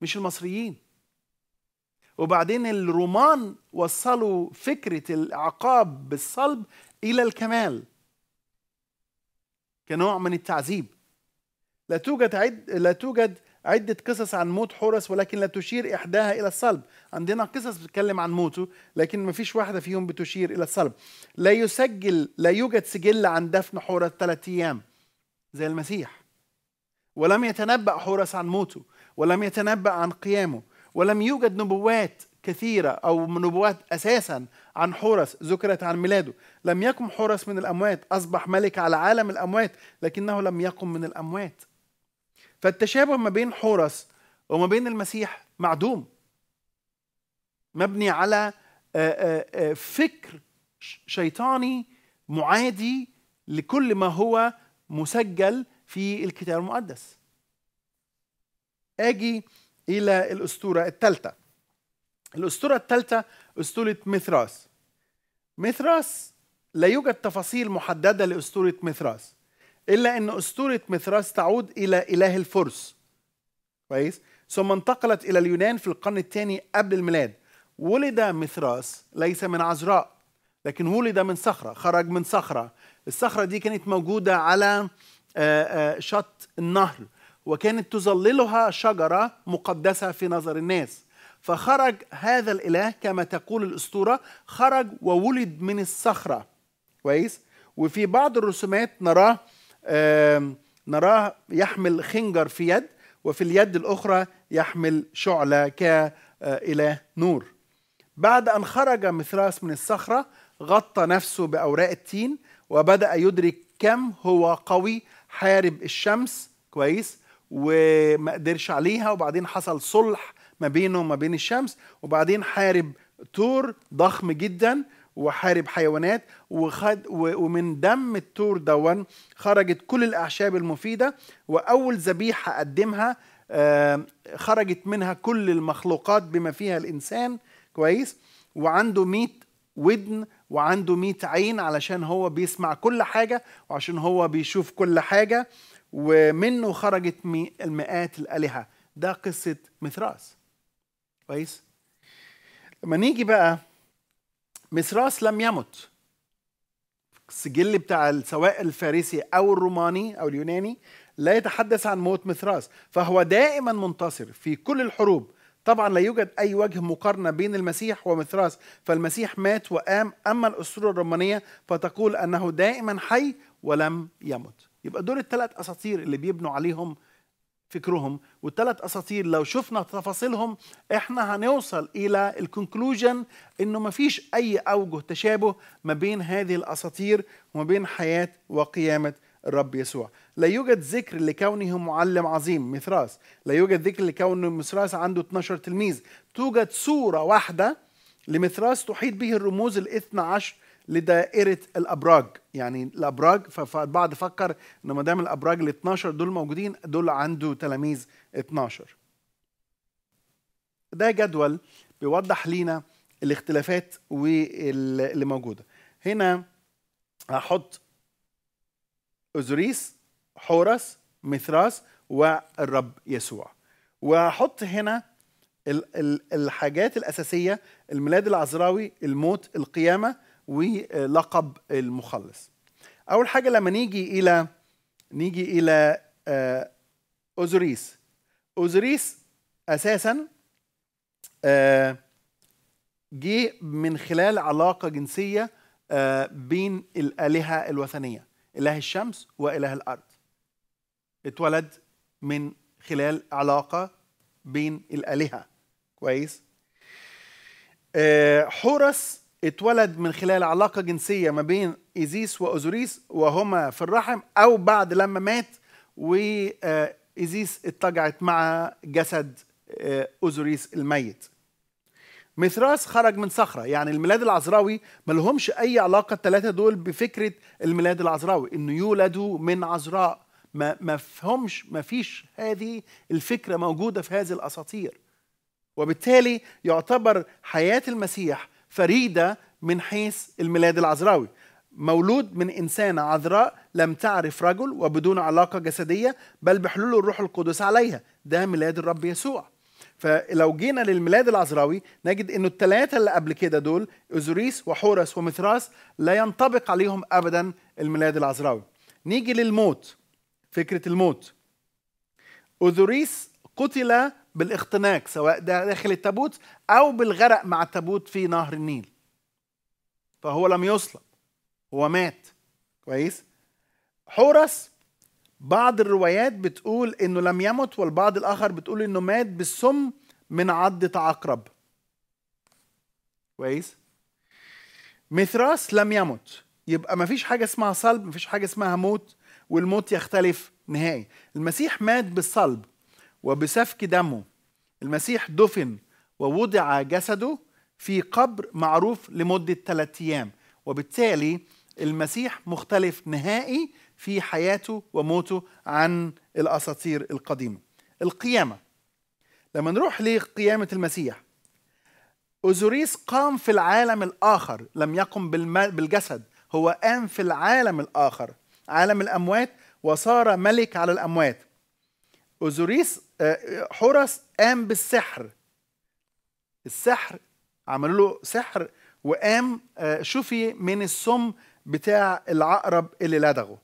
مش المصريين وبعدين الرومان وصلوا فكره العقاب بالصلب الى الكمال كنوع من التعذيب لا توجد عد لا توجد عدة قصص عن موت حورس ولكن لا تشير إحداها إلى الصلب عندنا قصص بتتكلم عن موته لكن ما فيش واحدة فيهم بتشير إلى الصلب لا يسجل لا يوجد سجل عن دفن حورس ثلاثة أيام زي المسيح ولم يتنبأ حورس عن موته ولم يتنبأ عن قيامه ولم يوجد نبوات كثيرة أو نبوات أساسا عن حورس ذكرت عن ميلاده لم يقم حورس من الأموات أصبح ملك على عالم الأموات لكنه لم يقم من الأموات فالتشابه ما بين حورس وما بين المسيح معدوم مبني على آه، آه، آه، فكر شيطاني معادي لكل ما هو مسجل في الكتاب المقدس اجي الى الاسطوره الثالثه الاسطوره الثالثه اسطوره ميثراس ميثراس لا يوجد تفاصيل محدده لاسطوره ميثراس إلا أن أسطورة مثراس تعود إلى إله الفرس كويس ثم انتقلت إلى اليونان في القرن الثاني قبل الميلاد ولد مثراس ليس من عذراء لكن ولد من صخرة خرج من صخرة الصخرة دي كانت موجودة على آه، آه، شط النهر وكانت تظللها شجرة مقدسة في نظر الناس فخرج هذا الإله كما تقول الأسطورة خرج وولد من الصخرة كويس وفي بعض الرسومات نراه نراه يحمل خنجر في يد وفي اليد الأخرى يحمل شعلة كإله نور بعد أن خرج مثراس من الصخرة غطى نفسه بأوراق التين وبدأ يدرك كم هو قوي حارب الشمس كويس وما قدرش عليها وبعدين حصل صلح ما بينه وما بين الشمس وبعدين حارب تور ضخم جدا وحارب حيوانات وخد ومن دم التور دون خرجت كل الاعشاب المفيده واول ذبيحه قدمها آه، خرجت منها كل المخلوقات بما فيها الانسان كويس وعنده 100 ودن وعنده 100 عين علشان هو بيسمع كل حاجه وعشان هو بيشوف كل حاجه ومنه خرجت المئات الالهه ده قصه مثراس كويس لما نيجي بقى ميثراس لم يمت السجل بتاع سواء الفارسي او الروماني او اليوناني لا يتحدث عن موت مثراس فهو دائما منتصر في كل الحروب طبعا لا يوجد اي وجه مقارنه بين المسيح ومثراس فالمسيح مات وقام اما الاسطوره الرومانيه فتقول انه دائما حي ولم يمت يبقى دول الثلاث اساطير اللي بيبنوا عليهم فكرهم والثلاث اساطير لو شفنا تفاصيلهم احنا هنوصل الى الكونكلوجن انه ما فيش اي اوجه تشابه ما بين هذه الاساطير وما بين حياه وقيامه الرب يسوع لا يوجد ذكر لكونه معلم عظيم مثراس لا يوجد ذكر لكون مثراس عنده 12 تلميذ توجد صورة واحدة لمثراس تحيط به الرموز الاثنى عشر لدائره الابراج يعني الابراج فالبعض فكر انه ما دام الابراج ال 12 دول موجودين دول عنده تلاميذ 12 ده جدول بيوضح لينا الاختلافات واللي موجوده هنا هحط ازوريس حورس مثراس والرب يسوع وهحط هنا الحاجات الأساسية الميلاد العذراوي الموت القيامة ولقب المخلص اول حاجه لما نيجي الى نيجي الى آه، اوزوريس اوزوريس اساسا آه، جه من خلال علاقه جنسيه آه، بين الالهه الوثنيه اله الشمس واله الارض اتولد من خلال علاقه بين الالهه كويس حورس اتولد من خلال علاقة جنسية ما بين إيزيس وأوزوريس وهما في الرحم أو بعد لما مات وإيزيس اتجعت مع جسد آه، أوزوريس الميت ميثراس خرج من صخرة يعني الميلاد العذراوي ملهمش أي علاقة الثلاثة دول بفكرة الميلاد العذراوي إنه يولدوا من عذراء ما ما فهمش ما فيش هذه الفكرة موجودة في هذه الأساطير وبالتالي يعتبر حياة المسيح فريدة من حيث الميلاد العذراوي مولود من إنسانة عذراء لم تعرف رجل وبدون علاقة جسدية بل بحلول الروح القدس عليها ده ميلاد الرب يسوع فلو جينا للميلاد العذراوي نجد انه الثلاثه اللي قبل كده دول ازوريس وحورس ومثراس لا ينطبق عليهم ابدا الميلاد العذراوي نيجي للموت فكره الموت اوزوريس قتل بالاختناق سواء داخل التابوت أو بالغرق مع التابوت في نهر النيل فهو لم يصلب هو مات كويس حورس بعض الروايات بتقول انه لم يمت والبعض الاخر بتقول انه مات بالسم من عضة عقرب كويس ميثراس لم يمت يبقى ما فيش حاجة اسمها صلب ما فيش حاجة اسمها موت والموت يختلف نهائي المسيح مات بالصلب وبسفك دمه المسيح دفن ووضع جسده في قبر معروف لمدة ثلاثة أيام وبالتالي المسيح مختلف نهائي في حياته وموته عن الأساطير القديمة القيامة لما نروح لقيامة المسيح أوزوريس قام في العالم الآخر لم يقم بالجسد هو قام في العالم الآخر عالم الأموات وصار ملك على الأموات أوزوريس آه، حرس قام بالسحر السحر عملوا له سحر وقام آه، شفي من السم بتاع العقرب اللي لدغه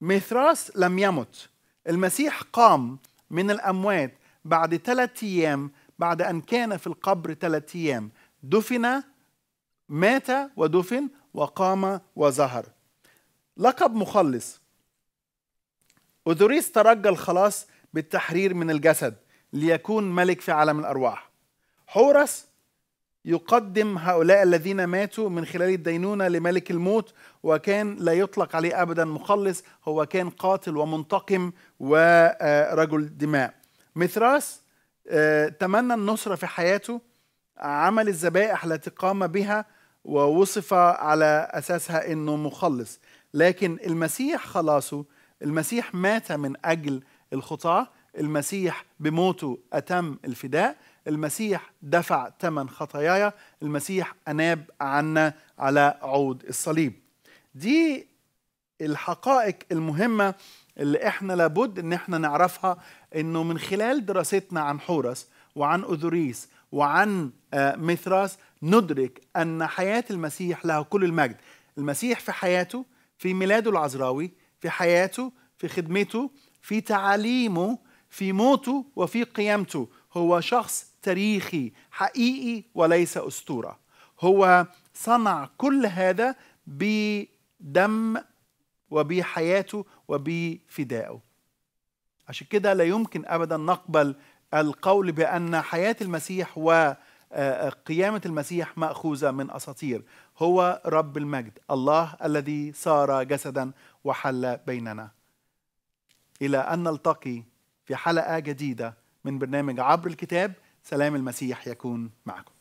ميثراس لم يمت المسيح قام من الأموات بعد ثلاثة أيام بعد أن كان في القبر ثلاثة أيام دفن مات ودفن وقام وظهر لقب مخلص أوزوريس ترجى الخلاص بالتحرير من الجسد ليكون ملك في عالم الارواح حورس يقدم هؤلاء الذين ماتوا من خلال الدينونه لملك الموت وكان لا يطلق عليه ابدا مخلص هو كان قاتل ومنتقم ورجل دماء مثراس آه، تمنى النصره في حياته عمل الذبائح التي قام بها ووصف على اساسها انه مخلص لكن المسيح خلاصه المسيح مات من اجل الخطاة المسيح بموته أتم الفداء المسيح دفع ثمن خطاياي المسيح أناب عنا على عود الصليب دي الحقائق المهمة اللي احنا لابد ان احنا نعرفها انه من خلال دراستنا عن حورس وعن أذوريس وعن آه، ميثراس ندرك أن حياة المسيح لها كل المجد المسيح في حياته في ميلاده العذراوي في حياته في خدمته في تعاليمه في موته وفي قيامته هو شخص تاريخي حقيقي وليس اسطوره هو صنع كل هذا بدم وبحياته وبفدائه عشان كده لا يمكن ابدا نقبل القول بان حياه المسيح وقيامه آه، آه، المسيح ماخوذه من اساطير هو رب المجد الله الذي صار جسدا وحل بيننا إلى أن نلتقي في حلقة جديدة من برنامج عبر الكتاب سلام المسيح يكون معكم